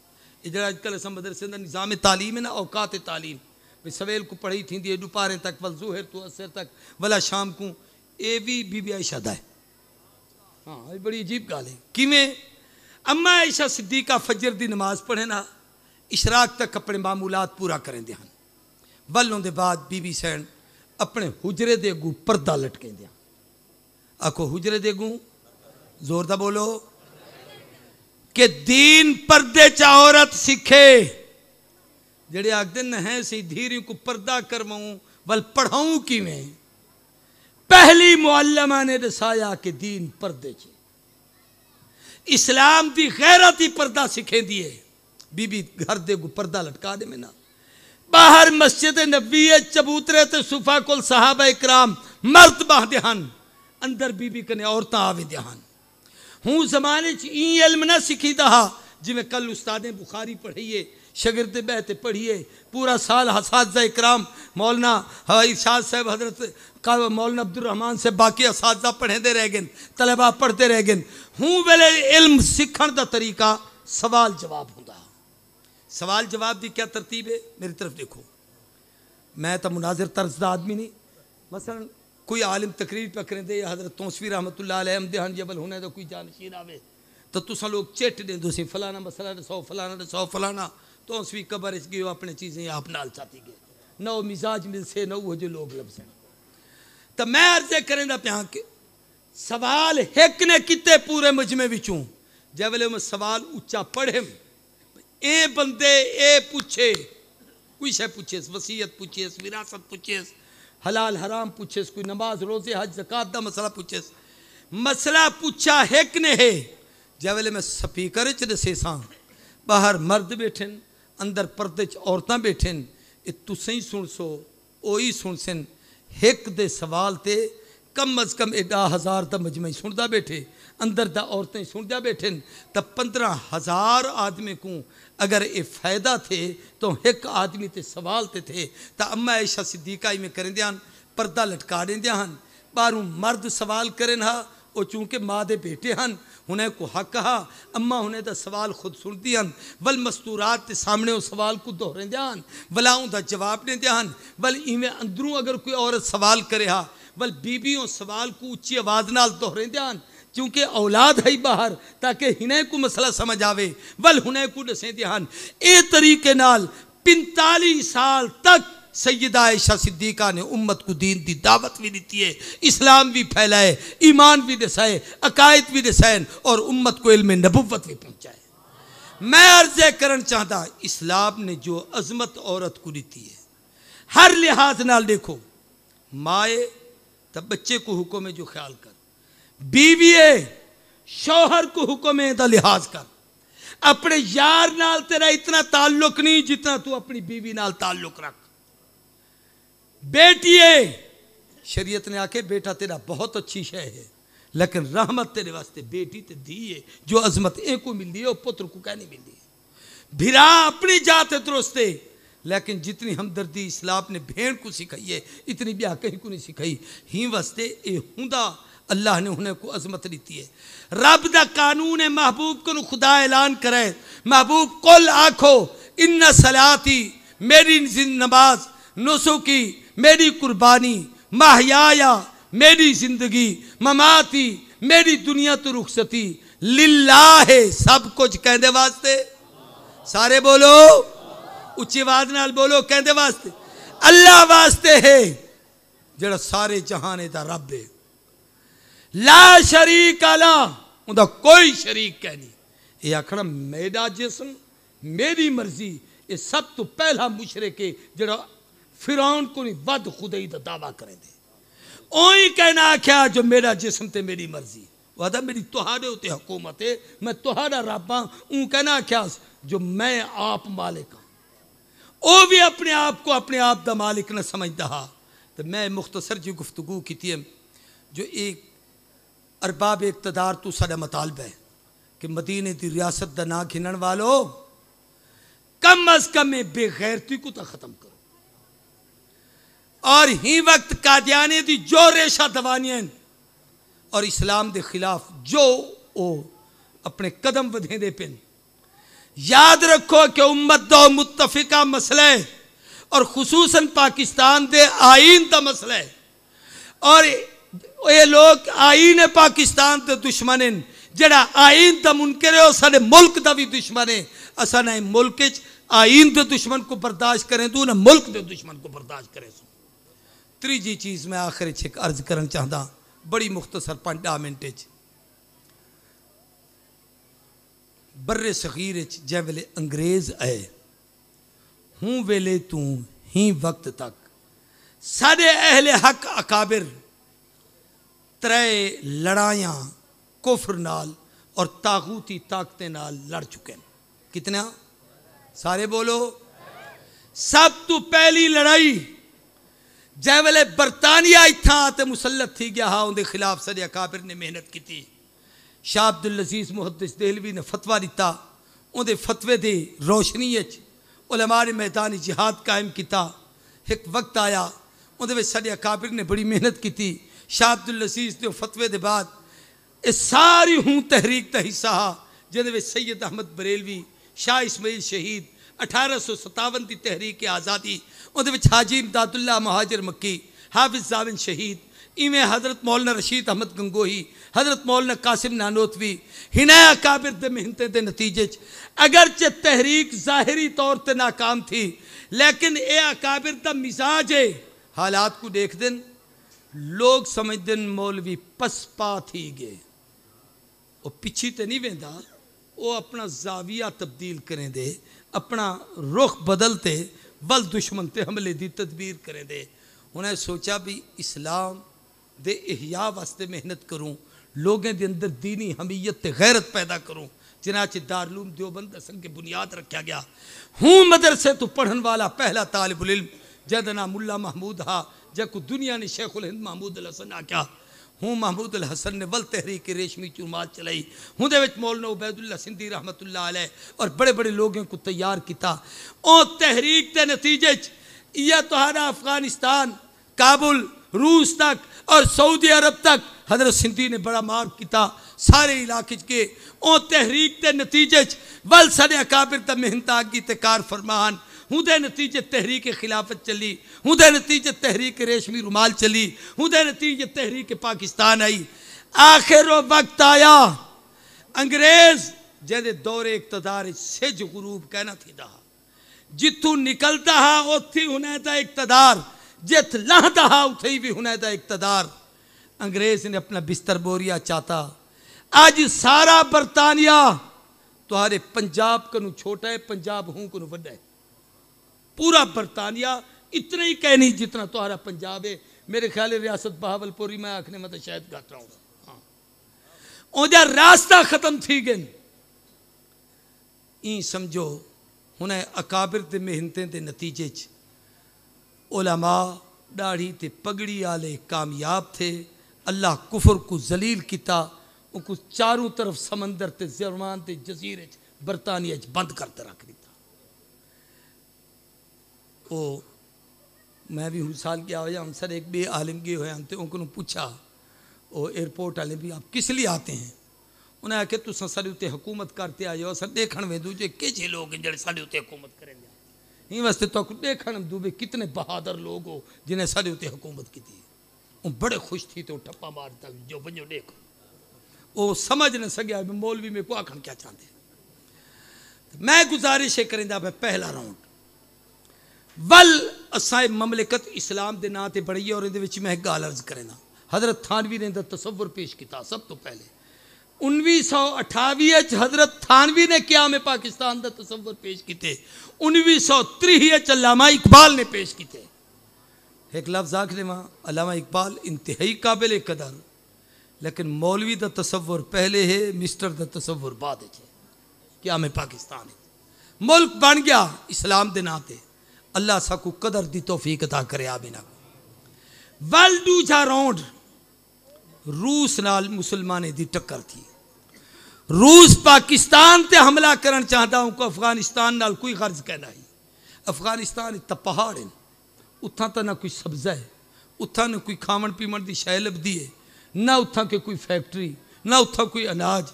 जरा अॼुकल्ह असां मदरसे निज़ाम तालीम ना औकात तालीम भई सवेल को पढ़ाई थी एॾो पारे तक वल जूहर तू तो असर तक वाला शाम को भी बीबी आयशा दाए हाँ ये बड़ी अजीब गाल है किमें अम्मा आयशा सिद्दीका फजर की नमाज पढ़े ना इशराक तक अपने मामूलात पूरा करेंदे हैं वलों के बाद बीबी सैन अपने हुजरे दे अगू परदा लटकेंदे आखो हुजरे के अगू जोरदा बोलो कि दीन पर औरत सीखे जेडे आखते नहीं सी धीरे को परदा करवाऊ वल पढ़ाऊ कि पहली मुआलमा ने दसाया कि दीन पर इस्लाम की गैरत ही परदा सीखे दिए बीबी घर दे पर लटका दे ना बाहर मस्जिद नबी चबूतरे ते सुफा कुल साहब इक्राम मर्द बहद अंदर बीबी कने औरत आ भी दे हूँ जमाने ई इल्म न सीखी दा जिमें कल उस्तादे बुखारी पढ़ीए शगिरद बहते पढ़िए पूरा साल इकराम मौलना हवाई इरशाद साहब हजरत का मौलाना अब्दुलरहमान से बाकी इस पढ़ेंदे रह गए तलबा पढ़ते रह गए हूँ वेले इल्म सीखण का तरीका सवाल जवाब हों सवाल जवाब की क्या तरतीब है मेरी तरफ देखो मैं तो मुनाजिर तर्ज का आदमी नहीं मसलन कोई आलिम तकरीर पे करें दे हजरत तोसवी रहमत अमदहान जबल होने तो कोई जानशीन आवे तो तुसा लोग चिट तो फलाना मसला रसो फलाना रसो फलाना तोसवी कबर इस गयो अपने चीज़ें आप नाल चाती गए वो मिजाज मिलसे नौ वो जो लोग लभ सन तो मैं अर्जे करें प्या के सवाल एक ने किते पूरे मजमे बिचों जै वे मैं सवाल उच्चा पढ़े ए बंदे ए पूछे कुछ है पूछे वसीयत पूछे विरासत पूछे हलाल हराम पूछेस कोई नमाज रोजे हज जक़ात का मसला पूछेस मसला पूछा है कि नहीं है जै वे मैं स्पीकर दसे सर मर्द बैठे अंदर पर्दे औरत बैठे ये तुसें ही सुन सो ओ ही सुन सन एक दे सवाल ते कम अज कम एडा हज़ार तो मजमे सुनता बैठे अंदर दा औरतें सुनदा बैठे तो पंद्रह हज़ार आदमी को अगर ये फायदा थे तो एक आदमी के सवाल तो थे तो अम्मा ऐशा सिद्दीका में करें दिया परदा लटका देंदा बारू मर्द सवाल करें हाँ वो चूंकि माँ के बेटे हैं उन्हें को हक हा अम्मा उन्हें तो सवाल खुद सुन दियान वल मस्तूरात के सामने वो सवाल को दोहरेंदा हैं वलाऊ का जवाब नहीं दिया वल इवें अंदरों अगर कोई औरत सवाल करे हाँ वल बीबियों सवाल को उच्ची आवाज़ न दोहरेंदा क्योंकि औलाद है बाहर ताकि हिने को मसला समझ आवे वल हुने को नसें ध्यान ए तरीके नाल पैंतालीस साल तक सैदा आयशा सिद्दीका ने उम्मत को दीन की दी, दावत भी दी है इस्लाम भी फैलाए ईमान भी दसाए अकायद भी दसाए और उम्मत को इल्म नबुवत भी पहुँचाए मैं अर्ज करना चाहता इस्लाम ने जो अजमत औरत को दी है हर लिहाज नाल देखो माए तब बच्चे को हुक्म है जो ख्याल कर बीवीए शौहर को हुक्म का लिहाज कर अपने यार नाल तेरा इतना ताल्लुक नहीं जितना तू अपनी बीवी नाल ताल्लुक रख बेटिए शरीयत ने आके बेटा तेरा बहुत अच्छी शह है लेकिन रहमत तेरे वास्ते बेटी तो दी है जो अजमत ए को मिली है पुत्र को कह नहीं मिली भिरा अपनी जात है तुरुस्ते लेकिन जितनी हमदर्दी इस्लाम ने भेड़ को सिखाई है इतनी ब्याह कहीं को नहीं सिखाई ही वास्ते ये हूँ अल्लाह ने उन्हें को अजमत दी है रब का कानून है महबूब को खुदा ऐलान करे महबूब कुल आखो इन सलाती मेरी नमाज नुसुकी मेरी कुर्बानी माहयाया मेरी जिंदगी ममाती मेरी दुनिया तो रुखसती लीला है सब कुछ कहते वास्ते सारे बोलो उच्ची आवाज न बोलो कहते वास्ते अल्लाह वास्ते है जरा सारे जहाने का रब है ला शरीक आला उनका कोई शरीक कह नहीं ये आखना मेरा जिसम मेरी मर्जी ये सब तो पहला मुशरे के जरा फिराउन को नहीं बद खुदई का दावा करें दे कहना आख्या जो मेरा जिसम तो मेरी मर्जी वादा मेरी तुहारे होते हुकूमत है मैं तुहारा रब हाँ ऊँ कहना आख्या जो मैं आप मालिक हाँ वो भी अपने आप को अपने आप का मालिक न समझता रहा तो मैं मुख्तसर जी गुफ्तु की थी जो एक अरबाब इकतदार तू सा मुतालब है कि मदीने की रियासत का ना खिलन वालो कम अज कम बेगैरती को तो खत्म करो और ही वक्त कादियाने की जो रेशा दवानियां और इस्लाम के खिलाफ जो वो अपने कदम दे पे याद रखो कि उम्मत दो मुतफिका मसला है और खसूसन पाकिस्तान के आइन का मसला है और ये लोग आईन है पाकिस्तान ਦੇ दुश्मन ਨੇ जरा आईन ਦਾ मुनकर है सा मुल्क का भी दुश्मन है असा ਅਸਾਂ मुल्क आईन के दुश्मन को बर्दाश्त करें तो ना मुल्क के दुश्मन को बर्दाश्त करें सो तीजी चीज़ मैं आखिर एक अर्ज करना चाहता बड़ी मुख्तसर पाँच मिनट बर्रे सगीर जै वे अंग्रेज आए हूँ वेले तू ही वक्त तक साढ़े अहले हक अकाबिर त्रै लड़ाइया कुफर नाल और ताकूती ताकतें नाल लड़ चुके हैं कितना सारे बोलो सब तो पहली लड़ाई जै वेले बरतानिया इतना तो मुसलत थी गया हा उनके खिलाफ सजा काबिर ने मेहनत की शाह अब्दुल अजीज मुहदस देलवी ने फतवा दिता उनके फतवे की रोशनी उलमार मैदान मैदानी जिहाद कायम किया एक वक्त आया उन्हें सजा काबिर ने बड़ी मेहनत की शाह अब्दुल शाहबुलसीज के फतवे के बाद ये सारी हूँ तहरीक का हिस्सा हा जिद सैयद अहमद बरेलवी शाह इसमेल शहीद अठारह सौ सतावन की तहरीक आज़ादी उस हाजी इमदादुल्ला महाजर मक्की हाफिज जाविन शहीद इवें हज़रत मौलना रशीद अहमद गंगोही हज़रत मौलना कासिम नानोतवी हिनाया काबिर के मेहनत के नतीजे अगरचे तहरीक जाहरी तौर पर नाकाम थी लेकिन यह अकाबिर का मिजाज है हालात को देख दें लोग समझते मौलवी पसपा थी गए वो पिछी तो नहीं वेंदा वो अपना जाविया तब्दील करें दे अपना रुख बदलते बल दुश्मन ते हमले की तदबीर करें दे उन्हें सोचा भी इस्लाम दे इहिया वास्ते मेहनत करूँ लोगों के अंदर दीनी हमीयत गैरत पैदा करूँ चनाच दारूम दियोबंद दसन के बुनियाद रखा गया हूँ मदरसे तो पढ़न वाला पहला तालब इलम जद ना मुला महमूद हा जब दुनिया ने उल हिंद महमूद अल हसन आख्या हूँ महमूद अल हसन ने वल तहरीक रेशमी चुमात चलाई हूँ मौलना उबैदुल्ला सिंधी रहमत आलै और बड़े बड़े लोगों को तैयार किया और तहरीक के नतीजे यह तुहारा अफगानिस्तान काबुल रूस तक और सऊदी अरब तक हजरत सिंधी ने बड़ा मार किया सारे इलाके के और तहरीक के नतीजे वल सद अकाबिर त मेहनतागी फरमान दे नतीजे तहरीक खिलाफत चली दे नतीजे तहरीक रेशमी रुमाल चली हूदे नतीजे तहरीक पाकिस्तान आई आखिर वक्त आया अंग्रेज जैसे दौरे इकतदार सिज गुरूब कहना थी दहा जिथू निकलता हा उथी होने का इकतदार जिथ लहता हा उथ भी होने का इकतदार अंग्रेज ने अपना बिस्तर बोरिया चाहता आज सारा बरतानिया तुहारे पंजाब कनू छोटा है पंजाब हूं कनू व्डा है पूरा बरतानिया इतना ही कह नहीं जितना तुम्हारा पंजाब है मेरे ख्याल रियासत बहावलपुरी मैं आखने मत तो शायद गात रहा हूँ ओजा रास्ता खत्म थी गए ई समझो हमें अकाबिर के मेहनतें के नतीजे च ओलमा दाढ़ी ते पगड़ी आले कामयाब थे अल्लाह कुफर को जलील किया चारों तरफ समंदर ते जरमान ते जजीरे बरतानिया बंद करते रख दी तो मैं भी हुसाल के आया हम सर एक बे आलिम के हुए तो उनको पूछा ओ एयरपोर्ट वाले भी आप किस लिए आते हैं उन्हें आखिर तुस साढ़े उत्ते हुकूमत करते आयो असां दूजे के जे लोग जो साढ़े उत्ते हुकूमत करें इन वास्ते तो देख दू कितने बहादुर लोग हो जिन्हें सारे उत्ते हुकूमत की बड़े खुश थी तो ठप्पा मारता जो बजो देख वो समझ न सघिया मौलवी में को क्या चाहते मैं गुजारिश करेंदा पहला राउंड वल असाए ममलिकत इस्लाम के नाँ बड़ी और ये मैं एक गल अर्ज करना हज़रत थानवी ने तस्वुर पेश किया सब तो पहले उन्नीस सौ अठावी हज़रत थानवी ने क्या में पाकिस्तान का तस्वुर पेश किए उन्नीस सौ त्रीह अलामा इकबाल ने पेश किए एक लफ्ज़ आख लेवा अलामा इकबाल इंतहाई काबिल कदर लेकिन मौलवी का तस्वुर पहले है मिस्टर का तस्वुर बाद क्या में पाकिस्तान है मुल्क बन गया इस्लाम के नाते अल्लाह साकू कदर की तोफीक अदा करे बिना वेल डू जा राउंड रूस नाल मुसलमान की टक्कर थी रूस पाकिस्तान से हमला करना चाहता हूँ को अफगानिस्तान नाल कोई गर्ज कहना ही अफगानिस्तान इतना पहाड़ है उतना तो ना कोई सब्जा है उतना ना कोई खावन पीवन की शह लभदी है ना उतना के कोई फैक्ट्री ना उतना कोई अनाज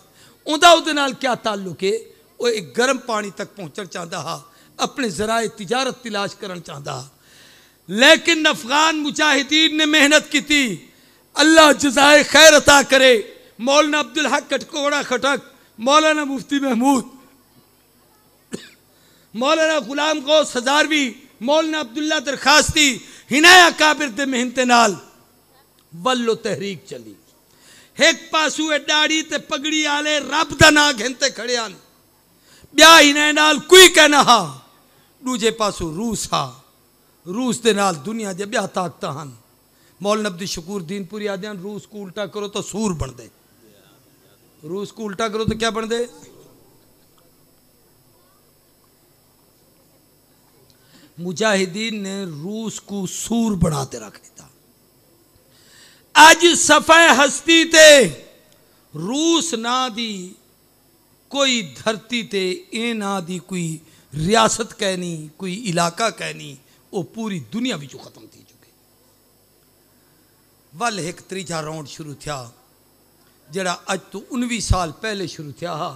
उनका क्या ताल्लुक है वो एक गर्म पानी तक पहुँचना चाहता हा अपने जराए तजारत तलाश करना चाहता लेकिन अफगान मुजाहिदीन ने मेहनत की थी अल्लाह जजाय खैर अता करे मौलाना अब्दुल हक कटकोड़ा खटक मौलाना मुफ्ती महमूद मौलाना गुलाम गौस हजारवी मौलाना अब्दुल्ला दरखास्ती हिनाया काबिर दे मेहनत नाल वल्लो तहरीक चली एक पासू है दाड़ी ते पगड़ी आले रब दा ना घिनते खड़े आने ब्याह हिनाए नाल कोई कहना हाँ दूजे पास रूस हा रूस के नाल दुनिया के ब्याह ताकत हैं मौलन अब्दी शकूर दीनपुरी आदि रूस को उल्टा करो तो सूर दे रूस को उल्टा करो तो क्या बन दे मुजाहिदीन ने रूस को सूर बनाते रख दिया अज सफे हस्ती ते रूस ना दी कोई धरती ते ए ना दी कोई रियासत कहनी कोई इलाका कहनी वो पूरी दुनिया बिचू खत्म थी चुके वल एक त्रीजा राउंड शुरू थिया जड़ा अज तो उन्वी साल पहले शुरू थिया हा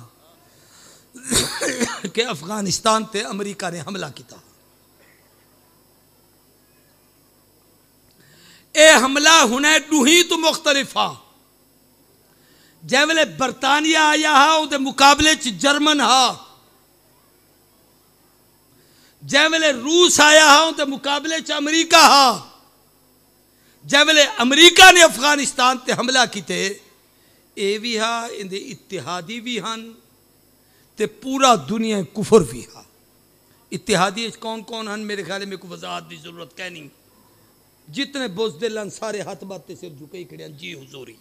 कि अफगानिस्तान से अमरीका ने हमला किया यह हमला हुने डूही तो मुख्तलिफ हा जै बरतानिया आया हा मुकाबले च जर्मन हा जै वे रूस आया हाँ तो मुकाबले च अमरीका हा जै वे अमरीका ने अफगानिस्तान से हमला कि ये भी हा इन इतिहादी भी हैं तो पूरा दुनिया कुफर भी हा इतिहादी कौन कौन हैं मेरे ख्याल मेरे को वजाहत की जरूरत कहनी जितने बुजदिल सारे हाथ बातें सिर झुके ही खड़े जी हजूरी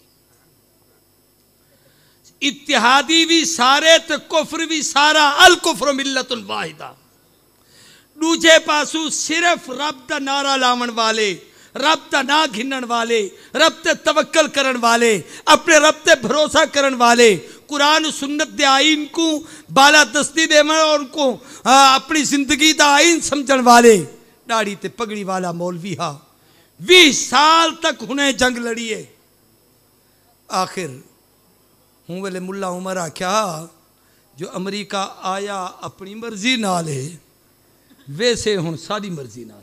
इतिहादी भी सारे तो कुफर भी सारा अल कुफर मिलत वाहिदा दूजे पासू सिर्फ रब का नारा लावन वाले रब का ना घिन वाले रब ते तवक्कल करण वाले अपने रब ते भरोसा करण वाले कुरान सुन्नत दे आइन को बाला दस्ती दे और उनको अपनी जिंदगी का आइन समझण वाले दाड़ी ते पगड़ी वाला मौलवी हा भी साल तक हुने जंग लड़िए आखिर हूँ वेले मुला उमर आख्या जो अमरीका आया अपनी मर्जी नाले वैसे हूँ सारी मर्जी ना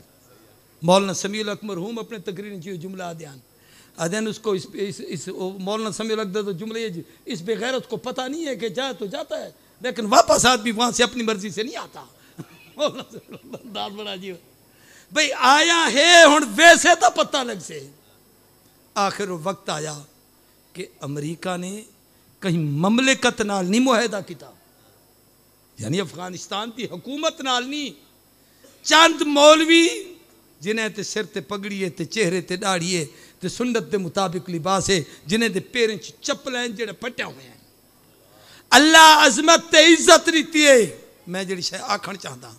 मौलाना समील अकमर हूँ अपने तकरीर जो जुमला अध्ययन अध्ययन उसको इस इस, इस मौलाना समील अक तो जुमले इस बगैर उसको पता नहीं है कि जाए तो जाता है लेकिन वापस आदमी वहाँ से अपनी मर्जी से नहीं आता दाल बड़ा जी भाई आया है हूँ वैसे तो पता लग से आखिर वक्त आया कि अमरीका ने कहीं ममलिकत नाल नहीं मुहिदा किया यानी अफगानिस्तान की हुकूमत नाल नहीं चंद मौलवी जिन्हें ते सिर ते है ते चेहरे ते है ते सुन्नत के मुताबिक लिबास है जिन्हें दे पैरें च चप्पल हैं जेड़े पट्टे हुए हैं अल्लाह अजमत ते इज्जत रीति है मैं जी शायद आखन चाहता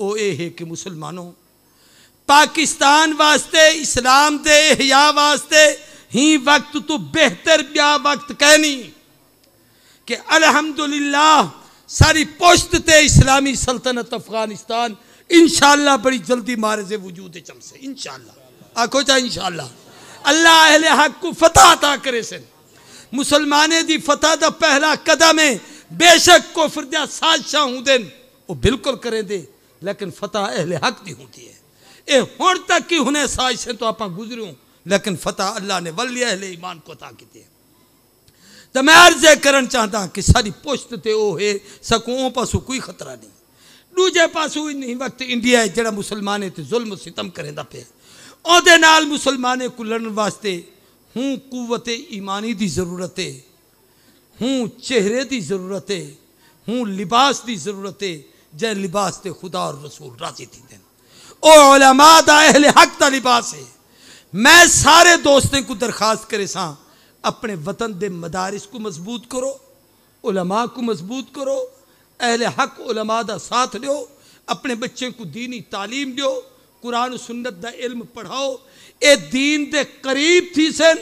वो ये है कि मुसलमानों पाकिस्तान वास्ते इस्लाम के हया वास्ते ही वक्त तो बेहतर ब्याह वक्त कहनी कि अलहमदुल्ला सारी पोस्ट ते इस्लामी सल्तनत अफगानिस्तान इंशाला बड़ी जल्दी मारे से वजूद चम से इनशाला आखो चाह इन अल्लाह अहले हक को फतह अता करे सन मुसलमान की फतह का पहला कदम है बेशक कोफर दया साजिशा होंगे वह बिल्कुल करें दे लेकिन फतह अहले हक की होती है ये हूँ तक ही उन्हें साजिशें तो आप गुजरू लेकिन फतह अल्लाह ने वल अहले ईमान को अता की है तो मैं अर्ज करना चाहता कि सारी पुश्त तो वो है सकूँ पासू कोई खतरा नहीं दूजे पास वक्त इंडिया है जरा मुसलमान इतने जुल्म सितम करें पे मुसलमान को लड़न वास्ते हूँ कुवत ईमानी की जरूरत है हूँ चेहरे की जरूरत है हूँ लिबास की जरूरत है जै लिबास से खुदा और रसूल राजी थी अहले हक का लिबास है मैं सारे दोस्तों को दरखास्त करे स अपने वतन के मदारिस को मजबूत करो उलमा को मजबूत करो अहल हक उलमा का साथ लो अपने बच्चे को दीनी तालीम दियो कुरान सुन्नत का इल्म पढ़ाओ ये दीन के करीब थी सन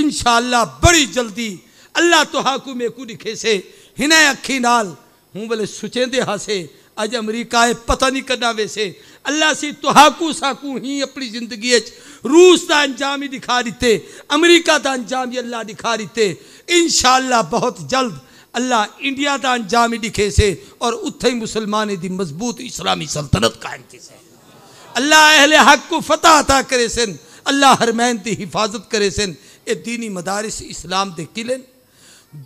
इन शाला बड़ी जल्दी अल्लाह तो हाकू मेकू लिखे से हिन अखी नाल हूँ भले सुचेंदे हासे अज अमरीका है पता नहीं कदा वैसे अल्लाह से तो हाकू साकू ही अपनी जिंदगी रूस का अंजाम ही दिखा दिते अमरीका का अंजाम ही अल्लाह दिखा दिते इन बहुत जल्द अल्लाह इंडिया का अंजाम दिखे से और उत ही मुसलमान की मजबूत इस्लामी सल्तनत कायम से अल्लाह अहल हक को फतह अता करे सन अल्लाह हरमैन की हिफाजत करे सन ये दीनी मदारिस इस्लाम के किले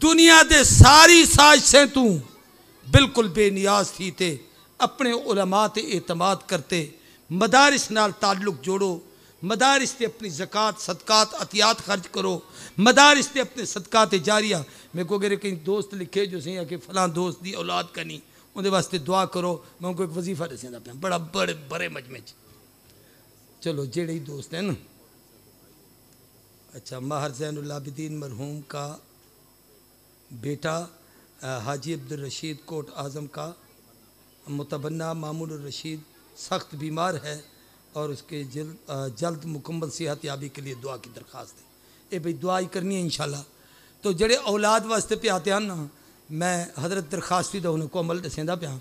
दुनिया के सारी साजिशें तू बिल्कुल बेनियाज थी ते अपने उलमा से एतमाद करते मदारिस नाल ताल्लुक जोड़ो मदारस से अपनी जक़ात सदक़ात अतियात खर्च करो मदारस से अपने सदक़ात जारिया मेरे को अगर कहीं दोस्त लिखे जो सही कि फलां दोस्त की औलाद का नहीं वास्ते दुआ करो मैं उनको एक वजीफा दस पाया बड़ा बड़े बड़े मजमे च चलो जेड़े ही दोस्त हैं ना अच्छा माहर जैनलाबिदीन मरहूम का बेटा हाजी अब्दुल रशीद कोट आज़म का मुतबन्ना मामूल रशीद सख्त बीमार है और उसके जल्द जल्द मुकम्मल सेहत याबी के लिए दुआ की दरख्वास्त दें ये भाई दुआ ही करनी है इन तो जड़े औलाद वास्ते पे आते हैं ना मैं हजरत दरख्वास्त भी दोनों को अमल दसेंदा पाया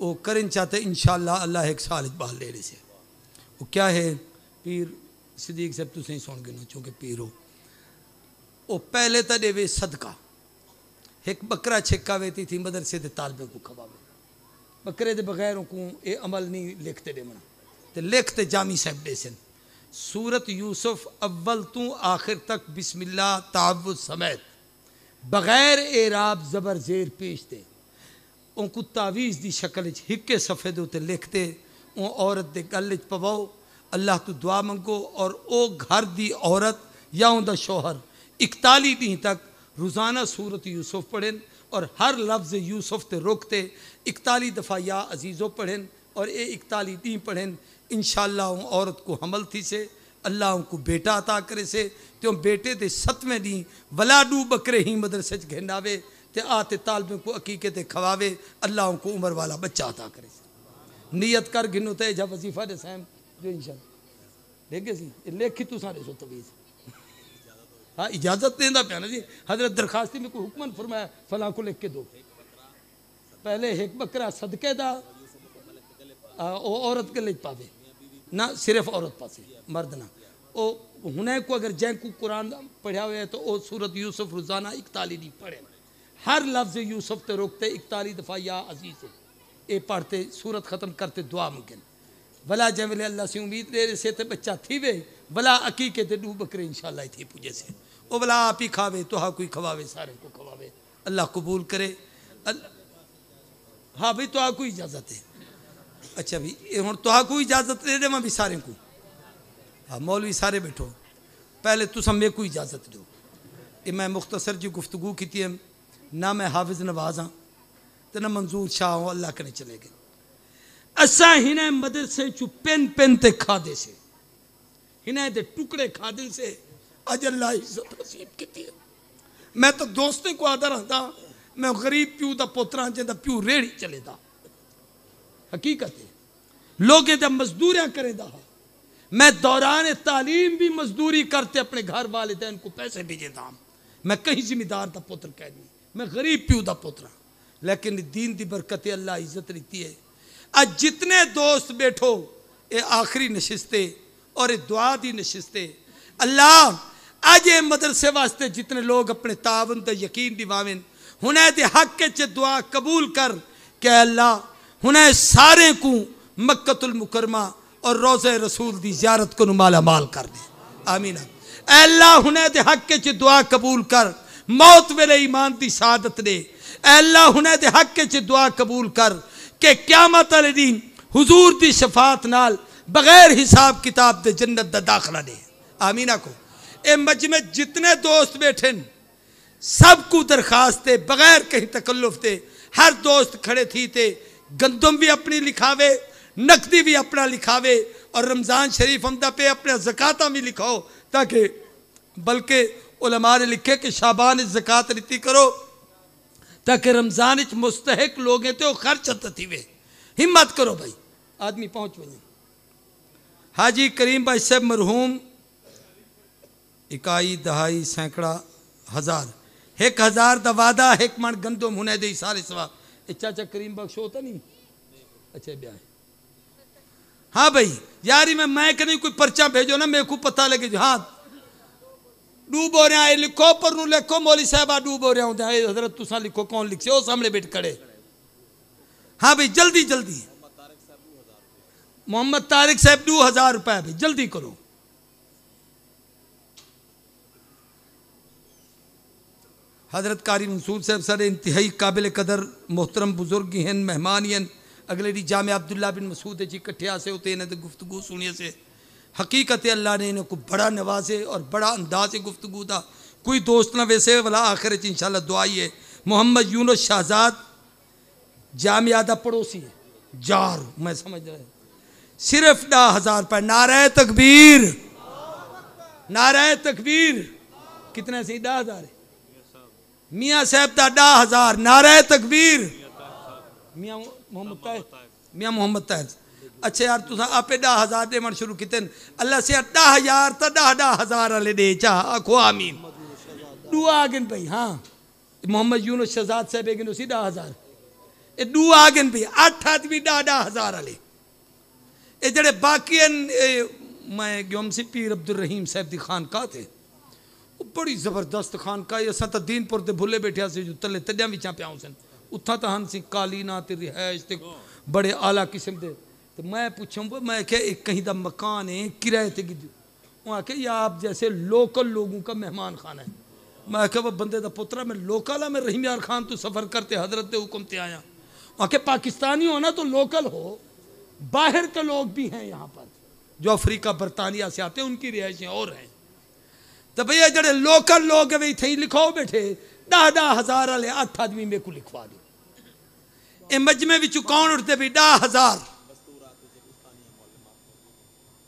वो करन चाहते इन अल्लाह एक साल इकबाल रहे से वो क्या है पीर सदीक साहब तुसें सुन गए ना चूँकि पीर हो वो पहले तो देवे सदका एक बकरा छिका वेती थी मदरसे तालबे को खवावे बकरे के बगैर को ये अमल नहीं लिखते देवना तो लिख तो जामी साहब डे सन सूरत यूसुफ अव्वल तू आखिर तक बिस्मिल्ला ताब समेत बगैर ए राब जबर जेर पेश दे तावीज की शक्ल हिके सफे देते लिखते ओ औरत गल पवाओ अल्लाह तू दुआ मंगो और ओ घर दी औरत या उनका शोहर इकताली दिन तक रोज़ाना सूरत यूसुफ पढ़ें और हर लफ्ज़ यूसुफ ते रोकते इकताली दफा या अजीजों पढ़ें और ये इकताली दिन पढ़ें इन औरत को हमल थी से अल्लाह को बेटा अता करे से तो बेटे ते सतवें में दी वलाडू बकरे ही मदरसे घेंडावे ते आते तालबे को अकीके ते खवावे अल्लाह को उम्र वाला बच्चा अता करे से नियत कर घिनो ते जब वजीफा दे सैम जो इंशा देखे सी लेखी तू सारे सो तवीज़ हाँ इजाज़त देंदा पा जी हजरत दरखास्ती में कोई हुक्मन फरमाया फला को लिख के दो पहले एक बकरा सदके दा औरत के लिए पावे ना सिर्फ औरत पास मर्द ना ओ हुने को अगर जैन को कुरान पढ़ा हुआ है तो ओ सूरत यूसुफ रोज़ाना इकताली नहीं पढ़े हर लफ्ज़ यूसुफ तो रोकते इकताली दफ़ा या अजीज़ ये पढ़ते सूरत ख़त्म करते दुआ मुमकिन भला जै वेले अल्लाह से उम्मीद दे से बच्चा थी वे भला अकीके ते डू बकरे शाला थी पूजे से ओ भला आप ही खावे तो हाँ कोई खवावे सारे को खवावे अल्लाह कबूल करे अल्ला... हाँ भाई तो कोई इजाज़त है अच्छा भी हूँ तो को इजाजत दे देव भी सारे को हाँ मौलवी सारे बैठो पहले तुसा मेरे को इजाजत दो ये मैं मुख्तसर जी गुफ्तगु की है ना मैं हाफिज नवाज हाँ तो ना मंजूर शाह हूँ अल्लाह कने चले गए असा हिने मदरसे चू पेन पेन ते खादे से हिने दे टुकड़े खादे से अज अल्लाह मैं तो दोस्तों को आदर हाँ मैं गरीब प्यू का पोतरा जो प्यू रेड़ी चलेगा हकीकत है लोग जब करें दहा मैं दौरान तालीम भी मजदूरी करते अपने घर वाले थे उनको पैसे भेजे दाम मैं कहीं जिम्मेदार था पुत्र दी मैं गरीब प्यू था पुत्र हाँ। लेकिन दीन की बरकत अल्लाह इज्जत रीती है अज जितने दोस्त बैठो ये आखिरी नशिशते और ये दुआ की नशिस्ते अल्लाह अज ये मदरसे वास्ते जितने लोग अपने तावन तो यकीन दिवावन हूँ हक च दुआ कबूल कर क्या अल्लाह उन्हें सारे को मुकरमा और रोज़ रसूल की ज्यारत को माला माल कर दे आमीन अल्लाह उन्हें के हक च दुआ कबूल कर मौत वेले ईमान की शहादत दे अल्लाह उन्हें के हक च दुआ कबूल कर के क्या वाले दिन हजूर की शफात नाल बगैर हिसाब किताब के जन्नत का दाखला दे आमीना को ये मजमे जितने दोस्त बैठे सब को दरखास्त बगैर कहीं तकल्लुफ थे हर दोस्त खड़े थी थे गंदम भी अपनी लिखावे नकदी भी अपना लिखावे और रमज़ान शरीफ हम पे अपना जक़ात भी लिखाओ ताकि बल्कि उलमा ने लिखे कि शाबान जक़ात रीति करो ताकि रमज़ान मुस्तहक लोग हैं तो खर्च थी वे हिम्मत करो भाई आदमी पहुँच वही हाजी करीम भाई साहब मरहूम इकाई दहाई सैकड़ा हज़ार एक हज़ार दा वादा एक मन गंदम होने दे सारे सवाल चाचा करीम बख्श होता नहीं अच्छा ब्याह हाँ भाई यारी मैं मैं कहीं कोई पर्चा भेजो ना मेरे को पता लगे जो हाँ डूबो रहा है लिखो पर लिखो मौली साहब डूबो रहा हूँ हजरत तुसा लिखो कौन लिखे हो सामने बैठ खड़े हाँ भाई जल्दी जल्दी मोहम्मद तारिक साहब दू हजार रुपया भाई जल्दी करो हज़रत कारी मंसूर साहब सर इंतहाई काबिल कदर मोहतरम बुजुर्ग हैं मेहमान हैं अगले डी जाम अब्दुल्ला बिन मसूद जी कट्ठे से होते इन्हें तो गुफ्तगु सुनिए से हकीकत अल्लाह ने को बड़ा नवाजे और बड़ा अंदाज गुफ्तु था कोई दोस्त ना वैसे वाला आखिर इन शाला दुआई है मोहम्मद यून शाहजाद जाम यादा पड़ोसी है जार मैं समझ रहा सिर्फ डा हज़ार पर नाराय तकबीर नाराय तकबीर कितना सही डा हज़ार है मियाँ साहब का डा हज़ार नारा तकबीर मियाँ मोहम्मद ताहिर मियाँ मोहम्मद ताहिर अच्छा यार तुसा आपे डा हज़ार दे मन शुरू किते अल्लाह से डा हज़ार त डा डा हज़ार हले दे चा आखो आमीन ॾुआ आगन पई हाँ मोहम्मद यूनुस शहजाद साहब आगन उसी डा हज़ार ए ॾुआ आगन पई अठ भी डा डा हज़ार हले ए जड़े बाकी मैं गयोम सी पीर अब्दुल रहीम साहब की खानका थे बड़ी जबरदस्त ਖਾਨਕਾ ਹੈ ਅਸਾਂ ਤਾਂ ਦੀਨਪੁਰ भुले ਭੁੱਲੇ से ਸੀ तजा ਤਲੇ ਤੱਜਾਂ ਵਿੱਚਾਂ ਪਿਆਉ ਸਨ ਉੱਥਾ ਤਾਂ ਹਨ ਸੀ ਕਾਲੀਨਾ ਤੇ ਰਿਹਾਇਸ਼ ਤੇ ਬੜੇ तो मैं पूछूँ मैं क्या एक कहीं का मकान है किराए ते कि वहाँ आखिर या आप जैसे लोकल लोगों का मेहमान खाना है मैं आख्या वह बंदे का पुत्रा मैं लोकल हाँ मैं रहीम यार खान तो सफ़र करते हजरत के हुक्म ते आया वहाँ के पाकिस्तानी हो ना तो लोकल हो बाहर के लोग भी हैं यहाँ पर जो अफ्रीका बरतानिया से आते हैं उनकी रिहायशें और हैं तो भैया जड़े लोकल लोग भी थे लिखाओ बैठे दह दह हज़ार आले अठ आदमी मेरे को लिखवा दो ये मजमे बिच कौन उठते भी दह हज़ार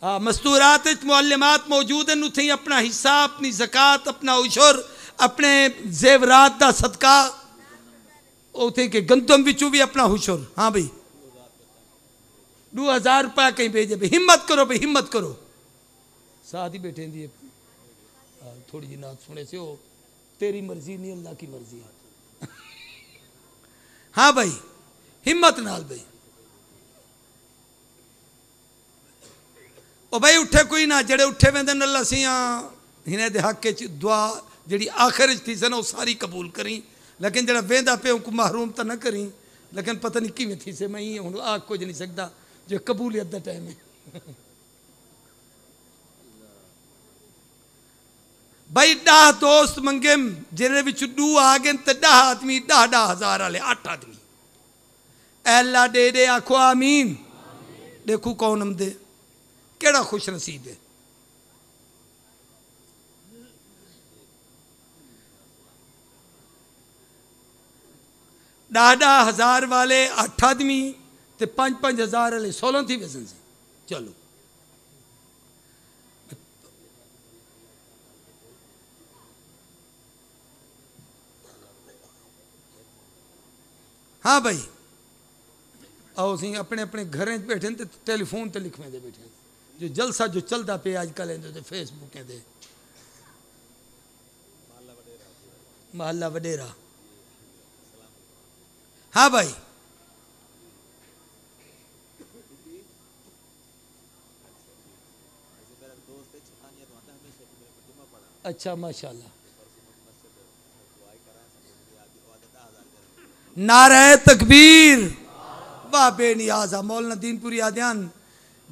हाँ मस्तूरात मुअलमात मौजूद हैं उतें अपना हिस्सा अपनी जक़ात अपना उशुर अपने जेवरात का सदका उतें के गंदम बिचू भी अपना हुशुर हाँ भाई दो हज़ार रुपया कहीं भेजे भाई हिम्मत करो भाई हिम्मत करो साथ ही बैठे दिए थोड़ी जी नात सुने से हो तेरी मर्जी नहीं अल्लाह की मर्जी है हाँ भाई हिम्मत नाल भाई ओ भाई उठे कोई ना जड़े उठे वेंदे न लसियां हिने दे हक च दुआ जड़ी आखिर थी सन सारी कबूल करी लेकिन जड़ा वेंदा पे उनको महरूम तो न करी लेकिन पता नहीं किवें थी से मैं हूँ आ कुछ नहीं सकता जो कबूलियत टाइम है भाई दह दोस्त मंगे जेरे डू आ गए तो दह आदमी दह दह हजार आले अठ आदमी एला दे दे आखो आमीन देखो कौन आमदे दे खुश नसीब है दह दह हजार वाले अठ आदमी तो पांच पांच हजार वाले सोलह थी से चलो हाँ भाई आओ सी अपने अपने घरें बैठे तो टेलीफोन तो लिखवें दे बैठे जो जलसा जो चलता पे अजकल तो फेसबुक दे महला वडेरा हाँ भाई अच्छा माशाल्लाह नारा तकबीर वाह बेनियाजा मौलाना दीनपुरी आद्यान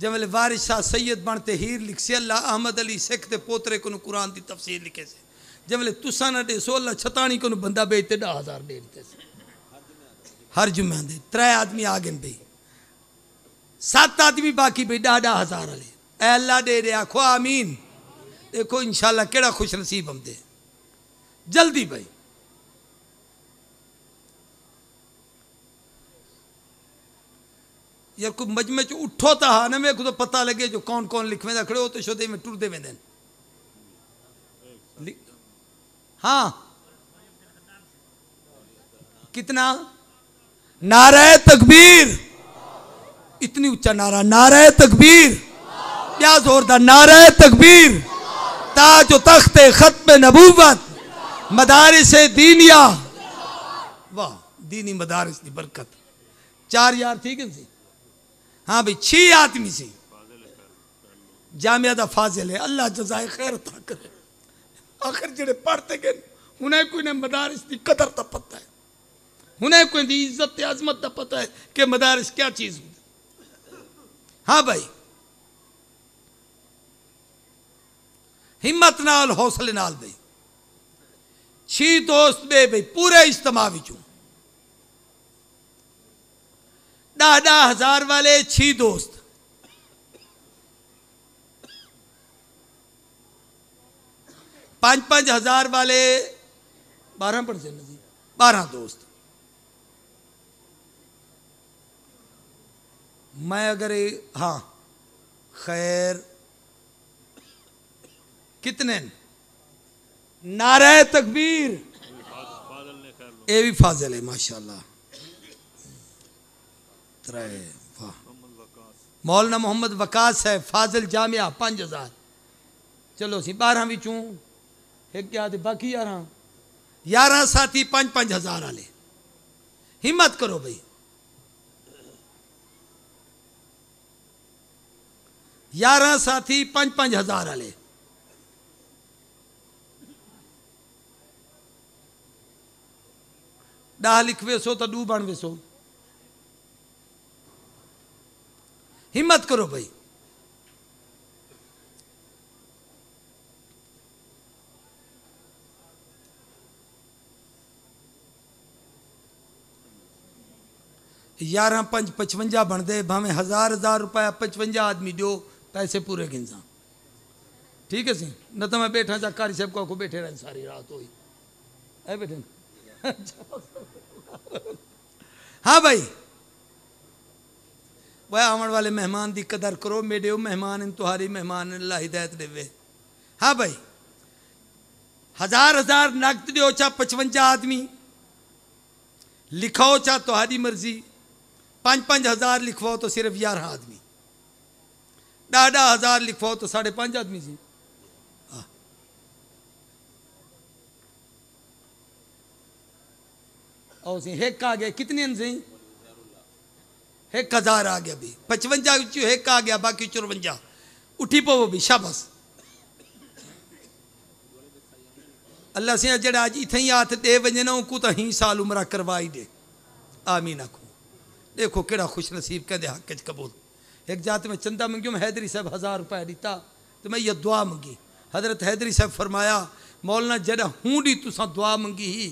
जमेल वारिश शाह सैयद बनते हीर लिखसी अल्लाह अहमद अली सिख के पोतरे को कुरान की तफसीर लिखे से जमेल तुसा ना दे सो अल्लाह छतानी को बंदा बेचते ढा हज़ार दे हर जुम्मे दे त्रै आदमी आ गए भाई सात आदमी बाकी भाई ढा ढा हज़ार अले ए अल्लाह दे दे आखो आमीन देखो इंशाल्लाह केड़ा खुश नसीब हम दे जल्दी भाई या कोई मजमे चो उठो तो हा न में खुद तो पता लगे जो कौन कौन लिखवेंदा खड़े हो तो छोदे में टुरदे वेंदा हाँ कितना नाराय तकबीर इतनी ऊंचा नारा नाराय तकबीर क्या जोरदार नाराय तकबीर ताज तख्त खत्म नबूबत मदारिस दीनिया वाह दीनी मदारिस की बरकत चार यार ठीक है हाँ भाई छह आदमी से जामिया फाजिल है अल्लाह जजाय खैर था करे आखिर जेडे पढ़ते गए उन्हें कोई ने मदारिस की कदर का पता है उन्हें कोई दी इज्जत अजमत का पता है कि मदारिस क्या चीज होती हाँ भाई हिम्मत नाल हौसले नाल भाई छी दोस्त बे भाई पूरे इज्तमा चू દાદા हजार वाले छी दोस्त पांच पांच हजार वाले बारह परसेंट जी बारह दोस्त मैं अगर हाँ खैर कितने नाराय तकबीर ये भी फाजल है माशाल्लाह मौलना वाह मोहम्मद वकास है फाजिल जामिया पांच हज़ार चलो बारह भी चूं एक यादि बाक़ी यारह यारह साथी पंज पांच हज़ार आले हिम्मत करो भाई यारह साथी पांच पांच हज़ार आले ॾह लिख वेसो तो डू बण वेसो हिम्मत करो भाई यारहं पंज बन दे भावे हज़ार हज़ार रुपया पचवंजा आदमी दो पैसे पूरे गिनजा ठीक है सी न तो मैं बैठा जा कारी साहब को बैठे रहन सारी रात हो बैठे हाँ भाई वह आवन वाले मेहमान की कदर करो मेरे वो मेहमान इन तुहारी मेहमान ला हिदायत देवे हाँ भाई हज़ार हज़ार नकद दो चा पचवंजा आदमी लिखाओ चा तुहारी मर्जी पांच पांच हज़ार लिखवाओ तो सिर्फ ग्यारह आदमी डाढ़ा हज़ार लिखवाओ तो साढ़े पांच आदमी जी और हाँ। एक आ गए कितने जी एक हज़ार आ गया भी पचवंजा एक आ गया बाकी चुरवंजा उठी पवो भी शाबस अल्लाह सिंह जड़ा अज इत ही हाथ दे वजन को तो ही साल उमरा करवाई दे आमीन आखो देखो कड़ा खुश नसीब कहते हक कबूल एक जात में चंदा मैं हैदरी साहब हज़ार रुपया दिता तो मैं ये दुआ मंगी हजरत हैदरी साहब फरमाया मौलना जड़ा हूँ डी तुसा दुआ मंगी ही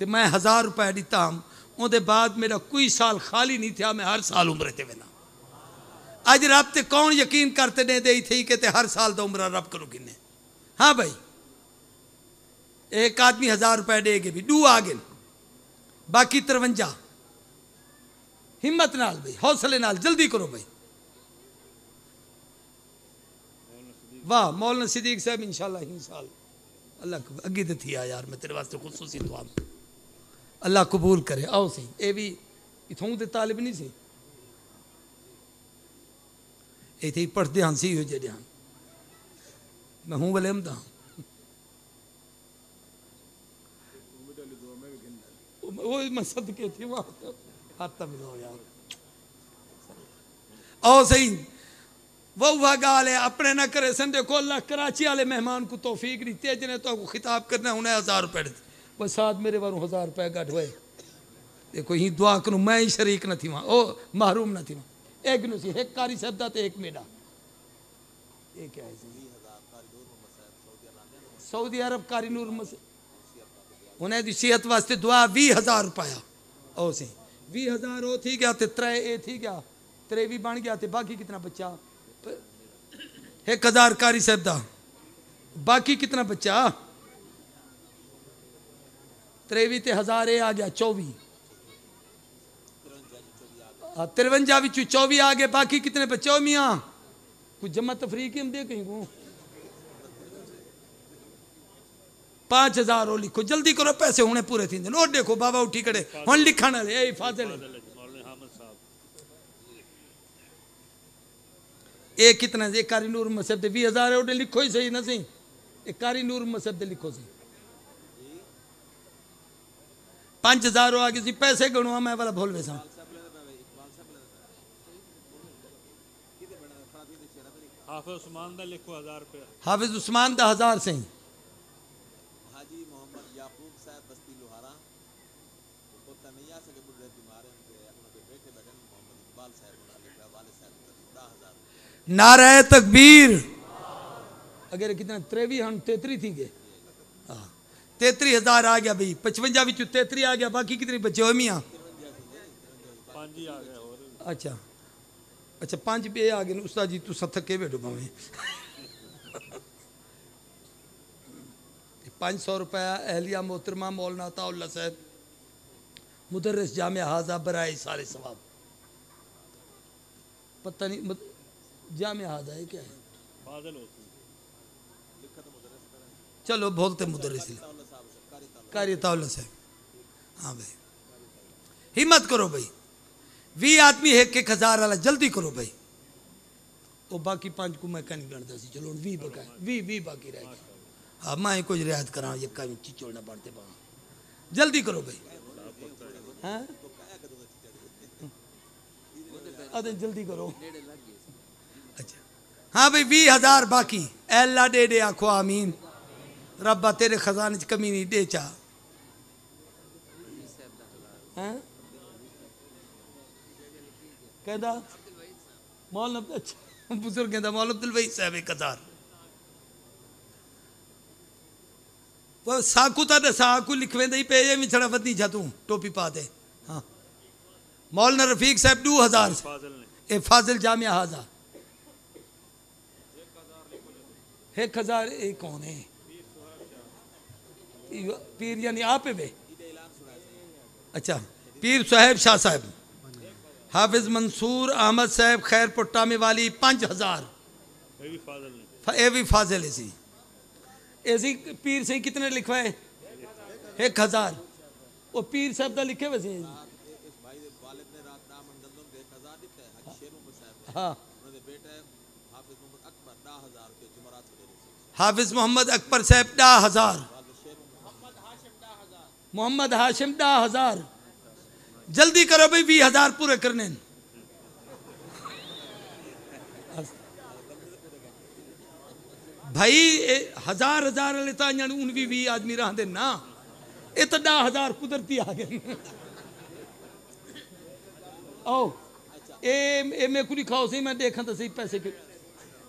तो मैं हज़ार रुपया दिता हम उनके बाद मेरा कोई साल खाली नहीं ਥਿਆ मैं हर साल उम्र ਤੇ ਵੇਨਾ अज रब ਤੇ कौन यकीन करते ਨੇ दे थी कि हर साल तो उम्र रब करो ਕਰੂ हाँ भाई एक आदमी हजार रुपए देगे भी डू आ गए बाकी तिरवंजा हिम्मत नाल भाई हौसले नाल जल्दी करो भाई वाह मौलाना सिद्दीक साहब इंशाल्लाह इन साल अल्लाह अगे तो थी यार मैं तेरे वास्ते खसूसी दुआ अल्लाह कबूल करे आओ सही ये भी इतों के तालिब नहीं सी इतने पढ़ते हैं सी जे हैं मैं हूँ वाले हमदा सदके थी हाथ मिलो यार आओ सही वह वह गाल है अपने ना करे अल्लाह कराची वाले मेहमान को तोफीक दी तेज ने तो खिताब करना उन्हें हज़ार रुपये वो साथ मेरे वारों हज़ार रुपए गठ हुए देखो ही दुआ करूँ मैं ही शरीक न थी वहां ओ महरूम न थी वहां एक नुसी एक कारी शब्दा तो एक मेरा ये क्या है सऊदी अरब कारी नूर मस उन्हें दी सेहत वास्ते दुआ वी हज़ार रुपया ओ सी वी हज़ार वो थी गया तो त्रै ए थी गया त्रेवी बन गया तो बाकी कितना बच्चा एक हज़ार कारी शब्दा बाकी कितना बच्चा त्रेवी ते हज़ार ए आ गया चौबी हाँ, तिरवंजा बिचू चौबी आ गए बाकी कितने पे चौमिया कुछ जमा तफरी तो के हम दे कहीं को पांच हज़ार वो लिखो जल्दी करो पैसे होने पूरे थी और देखो बाबा उठी कड़े हम लिखा ये फाजिल एक कितना एक कारी नूर मसहब भी हजार हज़ार लिखो ही सही ना सही एक कारी नूर मसहब लिखो सही पांच हजार हुआ किसी पैसे गणुआ मैं वाला भूल बैसा हाफिज उस्मान का हजार सही नारायण तकबीर अगर कितना त्रेवी हम तेतरी थी गे तेतरी हजार आ गया बी पचवंजा बिचू तेतरी आ गया बाकी कितने बचे हो मिया अच्छा अच्छा पांच पे आ गए उसका जी तू सत्तर के बैठो भावे पांच सौ रुपया अहलिया मोहतरमा मौलाना ताउल्ला साहब मुदरस जाम हाजा बराए सारे सवाब पता नहीं मत, जाम हाजा है क्या है चलो बोलते मुदरस कारी तावला साहब हाँ भाई हिम्मत करो भाई वी आदमी है एक हज़ार वाला जल्दी करो भाई वो बाकी पांच को मैं कहीं गणता सी चलो वी बका वी वी बाकी रह गया हाँ मैं कुछ रियायत करा ये कहीं चिचोड़ना पड़ते पा जल्दी करो भाई हाँ जल्दी करो अच्छा हाँ भाई वी हज़ार बाकी एला डे डे आखो आमीन रब्बा तेरे खजाने कमी नहीं दे चाह अच्छा। बुजुर्ग कहता मौल अब्दुल वही साहब एक हज़ार साकू था साकू लिखवेंदे पे छड़ा वधी जा तू टोपी पा दे हाँ मौलाना रफीक साहब दू हज़ार ए फाजिल जामिया हाजा एक हज़ार ये कौन है पीर यानी आप वे अच्छा पीर साहेब शाह साहब हाफिज मंसूर अहमद साहेब खैर पुट्टामी वाली पांच हज़ार ए भी फाजिल ऐसी ऐसी पीर से कितने लिखवाए एक हज़ार वो पीर साहब का लिखे वैसे हाँ हाफिज मोहम्मद अकबर साहब ॾह हज़ार मोहम्मद हाशिम दा हजार जल्दी करो भाई भी हजार पूरे करने भाई ए, हजार हजार वाले तो अजन भी आदमी रहते ना ये तो डा हजार कुदरती आ गए आओ ए ए मैं कुछ खाओ सही मैं देखा तो सही पैसे के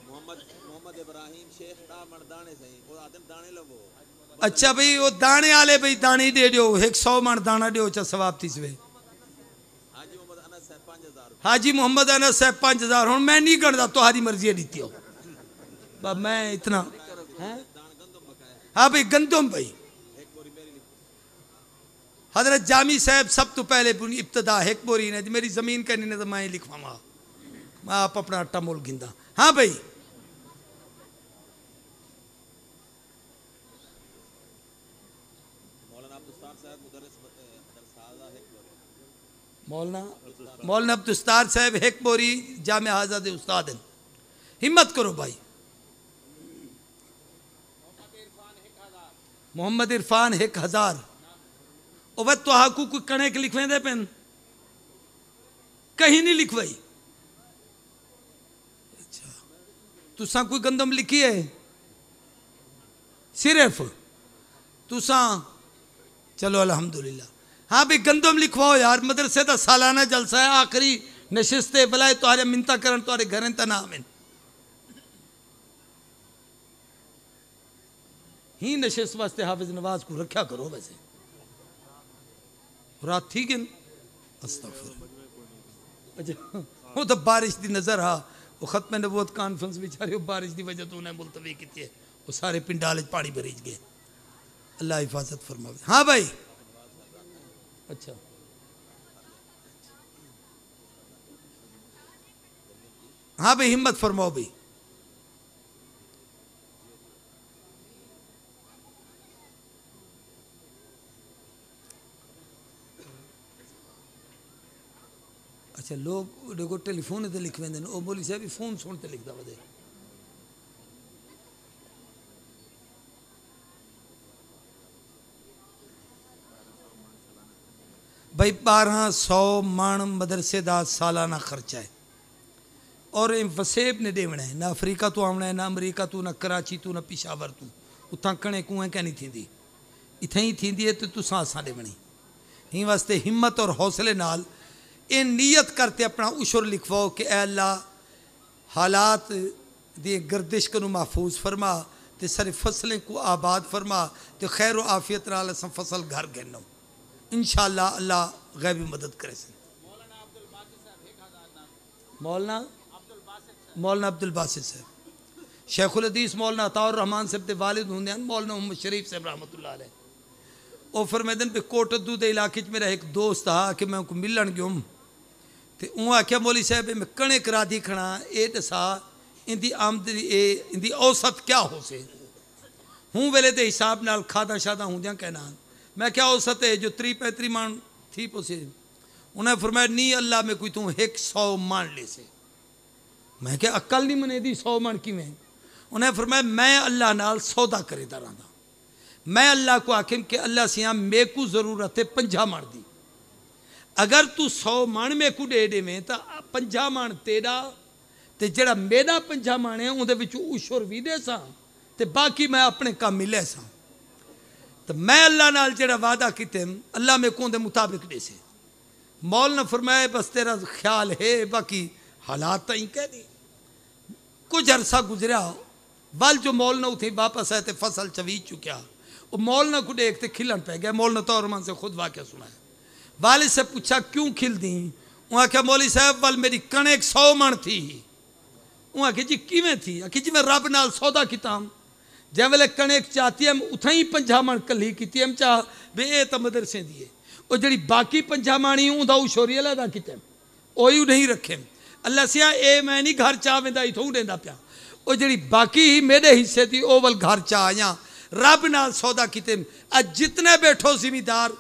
मोहम्मद मोहम्मद इब्राहिम शेख डा मर्दाने सही और आदम दाने लगो अच्छा भाई वो दाने वाले भाई दाने दे दियो हिकु सौ मण दाणा ॾियो छा सवाब थी सवे हाजी मोहम्मद अनस साहब पाँच हज़ार हूँ मैं नहीं गणता तुम्हारी मर्जी है दी हो मैं इतना हाँ भाई गंदम भाई हजरत जामी साहब सब तो पहले इब्तदा एक बोरी ने मेरी ज़मीन का नहीं तो मैं लिखवा आप अपना आटा मोल गिंदा हाँ भाई मौलना अब्दुल उस्ताद साहब हेक बोरी जाम आज़ाद उस्ताद हैं हिम्मत करो भाई मोहम्मद इरफान हेक हज़ार वह तो हाकू को कणेक लिखवे दे पेन कहीं नहीं लिखवाई अच्छा तुसा कोई गंदम लिखी है सिर्फ तुसा चलो अल्हम्दुलिल्लाह हाँ भी गंदम लिखवाओ यार मदरसे का सालाना जलसा है आखिरी नशिस्ते बलाए तुहारे मिनता करन तुहारे घर का नाम है ही नशिस्त वास्ते हाफिज नवाज को रखा करो वैसे रात थी गिन अच्छा वो तो बारिश की नज़र हा वो खत्म नबूत कॉन्फ्रेंस बेचारे बारिश की वजह तो उन्हें मुलतवी की वो सारे पिंडाले पानी भरीज गए अल्लाह हिफाजत फरमावे हाँ भाई अच्छा हाँ भाई हिम्मत फरमाओ भाई अच्छा लोग टेलीफोन ते लिखवेंदे ओ मोली साहब फोन सुनते लिखता लिखदा भाई बारह सौ मण मदरसे का सालाना खर्चा है और वसेब ने देना है ना अफ्रीका तू आना है ना अमरीका तू ना कराची तू ना पिशावर तू उतना कणे कुएं कहनी थी इतें ही थी तो तुसा असा देवनी ही वास्ते हिम्मत और हौसले नाल ये नीयत करते अपना उशुर लिखवाओ कि अल्लाह हालात दी गर्दिश को महफूज फरमा तो सारी फसलें को आबाद फरमा तो खैर आफियत नाल असं फसल घर गिनो इन शाह अल्लाह भी मदद करे मौलाना मौलाना अब्दुल बासिर साहब शेखुल हदीस मौलाना अताउर रहमान साहब के वालिद होंगे मौलाना मोहम्मद शरीफ साहब रहमत और फिर मैं दिन पे कोटद्दू के इलाके मेरा एक दोस्त आ कि मैं उनको मिलन गुम तो ऊँ आख्या मौली साहब मैं करा दी खड़ा ये दसा इंधी आमदनी ए इंधी औसत क्या हो से हूँ हिसाब न खादा शादा होंदिया कहना मैं क्या हो सते जो त्री पैंतरी मान थी पोसे उन्हें फरमाया नहीं अल्लाह में कोई तू एक सौ मान ले से मैं क्या अक्ल नहीं मने दी सौ मान कि मैं उन्हें फरमाया मैं अल्लाह नाल सौदा करेदा रहा मैं अल्लाह को आखिम के अल्लाह से मेकू जरूरत है पंजा मार दी अगर तू सौ माण मेकू दे देवें तो पंजा माण तेरा तो जड़ा मेरा पंजा माण है उन्हें उशुर भी दे सा बाकी मैं अपने काम ही मिले सा तो मैं अल्लाह नाल जड़ा वादा किते अल्लाह में कौन दे मुताबिक दे से मौल ने फरमाया बस तेरा ख्याल है बाकी हालात तो कह दी कुछ अरसा गुजरिया वल जो मौल ने उठे वापस आए तो फसल चवी चुकया वो मौल ना को देखते खिलन पै गया मौल ने तौरमन से खुद वाक्य सुनाया वाले से पूछा क्यों खिल दी उन्हें आख्या मौली साहब वाल मेरी कणक सौ मण थी उन्हें आखिर जी किमें थी आखिर जी मैं रब न सौदा किता हूँ जै वे कणेक चाती है उथा ही पंजा कली की हम चा ये तो मदरसे दी है और जी बाकी पंजा माणी छोरी शोरी अलहदा कित ओयू नहीं रखे अल्लाह सिया ए मैं नहीं घर चाह वेंदा इतों देंदा पाया और जी बाकी मेरे हिस्से थी वह वल घर चाह आया रब न सौदा कित अज जितने बैठो जिमीदार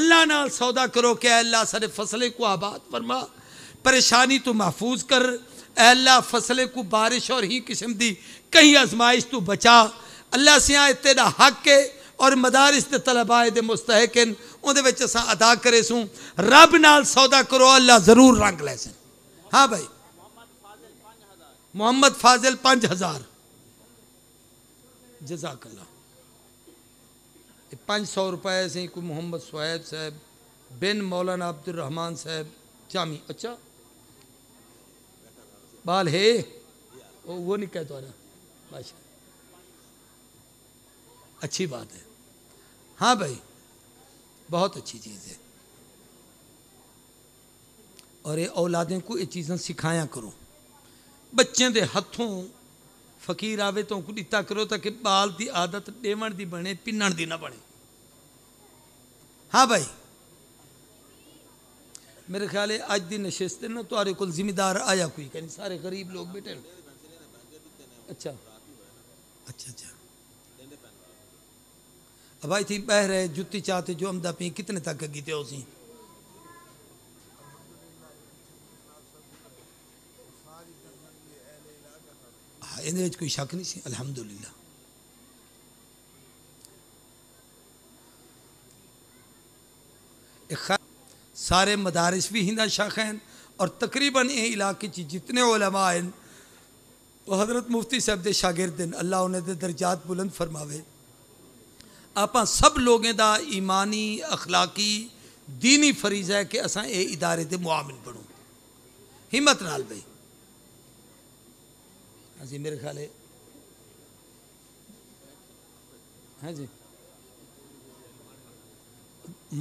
अल्लाह न सौदा करो कि अल्लाह सारे फसले को आबाद फरमा परेशानी तू महफूज कर अल्लाह फसले को बारिश और ही किस्म दी कहीं आजमाइश तू बचा अल्लाह सिया इत्ते हक है और मदारिस तलबाए दे मुस्तहक न अदा करे सू रब न सौदा करो अल्लाह ज़रूर रंग ले सन हाँ भाई मोहम्मद फाजिल पांच हज़ार जजाकल्ला पांच सौ रुपए से कोई मोहम्मद सुहैब साहब बिन मौलाना रहमान साहब जामी अच्छा बाल है वो नहीं कहता तो ना अच्छी बात है हाँ भाई बहुत अच्छी चीज़ है और ये औलादें को ये चीज़ें सिखाया करो बच्चे के हथों फकीर आवे तो दिता करो ताकि बाल की आदत डेवण की बने पिन्न की ना बने हाँ भाई मेरे ख्याल है अज की नशिस्त ना थोड़े को जिम्मेदार आया कोई कहीं सारे गरीब लोग बैठे अच्छा अच्छा अच्छा अब भाई थी बहर है जुत्ती चाहते जो अमदा पी कितने तक अगी थे उसी हाँ इन कोई शक नहीं सी अलहमदुल्ला सारे मदारस भी हिंदा शख हैं और तकरीबन ये इलाके जितने ओलमा हैं वो हज़रत मुफ्ती साहब के शागिर्द अल्लाह उन्हें दर्जात बुलंद फरमावे ਆਪਾਂ ਸਭ ਲੋਕਾਂ ਦਾ ਈਮਾਨੀ اخلاقی دینی ਫਰਜ਼ ਹੈ ਕਿ ਅਸਾਂ ਇਹ ਇਦਾਰੇ ਦੇ ਮੁਆਮਿਨ ਬਣੋ ਹਿੰਮਤ ਨਾਲ ਬਈ ਅਸੀਂ ਮੇਰੇ ਖਾਲੇ ਹੈ ਜੀ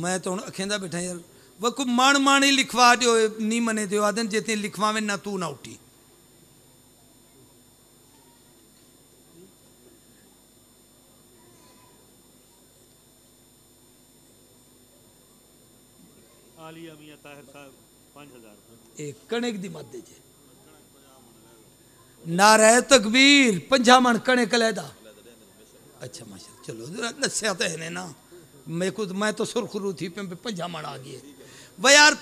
ਮੈਂ ਤਾਂ ਹੁਣ ਅਖੇਂਦਾ ਬੈਠਾ ਯਾਰ ਵਕੂ ਮਾਣ ਮਾਣੀ ਲਿਖਵਾ ਦਿਓ ਨਹੀਂ ਮਨੇ ਦਿਓ ਆਦਨ ਜੇ ਤੇ ਲਿਖਵਾਵੇਂ ਨਾ ਤੂੰ ਨਾ ਉੱਠੀ तकबीर मन लैदा अच्छा माशा चलो तो है ना मेरे को तो- मैं तो थी आ गए वह यार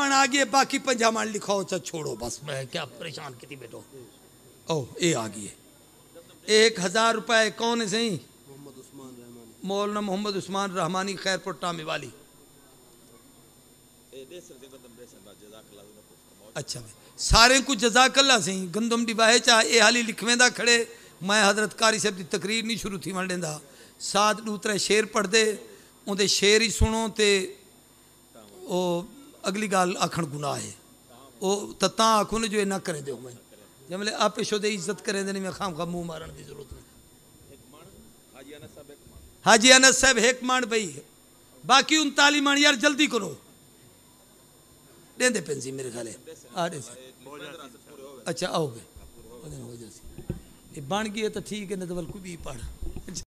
आ गए बाकी पंजा लिखाओ अच्छा, छोड़ो बस मैं क्या परेशान की थी बेटो ओह ये आ गए एक हज़ार रुपए कौन है सही मोलना मोहम्मद उस्मान रहमानी खैरपुर टामी वाली अच्छा सारे कुछ जजाकल्ला सही गंदम डी चा ए हाली लिखवेंदा खड़े मैं हजरत कारी साहब की तकरीर नहीं शुरू थी वंडेंदा सात दू त्रै शेर पढ़ते उनके शेर ही सुनो तो ओ अगली गाल आखण गुनाह है ओ तो तां ने जो ये ना करे दो मैं जमले आपे शोदे इज्जत करें देने में खाम खा मुंह मारन की जरूरत नहीं हाजी अनस साहब हेक मांड पई बाकी उनताली माण यार जल्दी करो देंदे पेन मेरे ख्याल आ अच्छा आओगे हो जासी बन गए तो ठीक है नहीं तो बल्कु भी पढ़ अच्छा।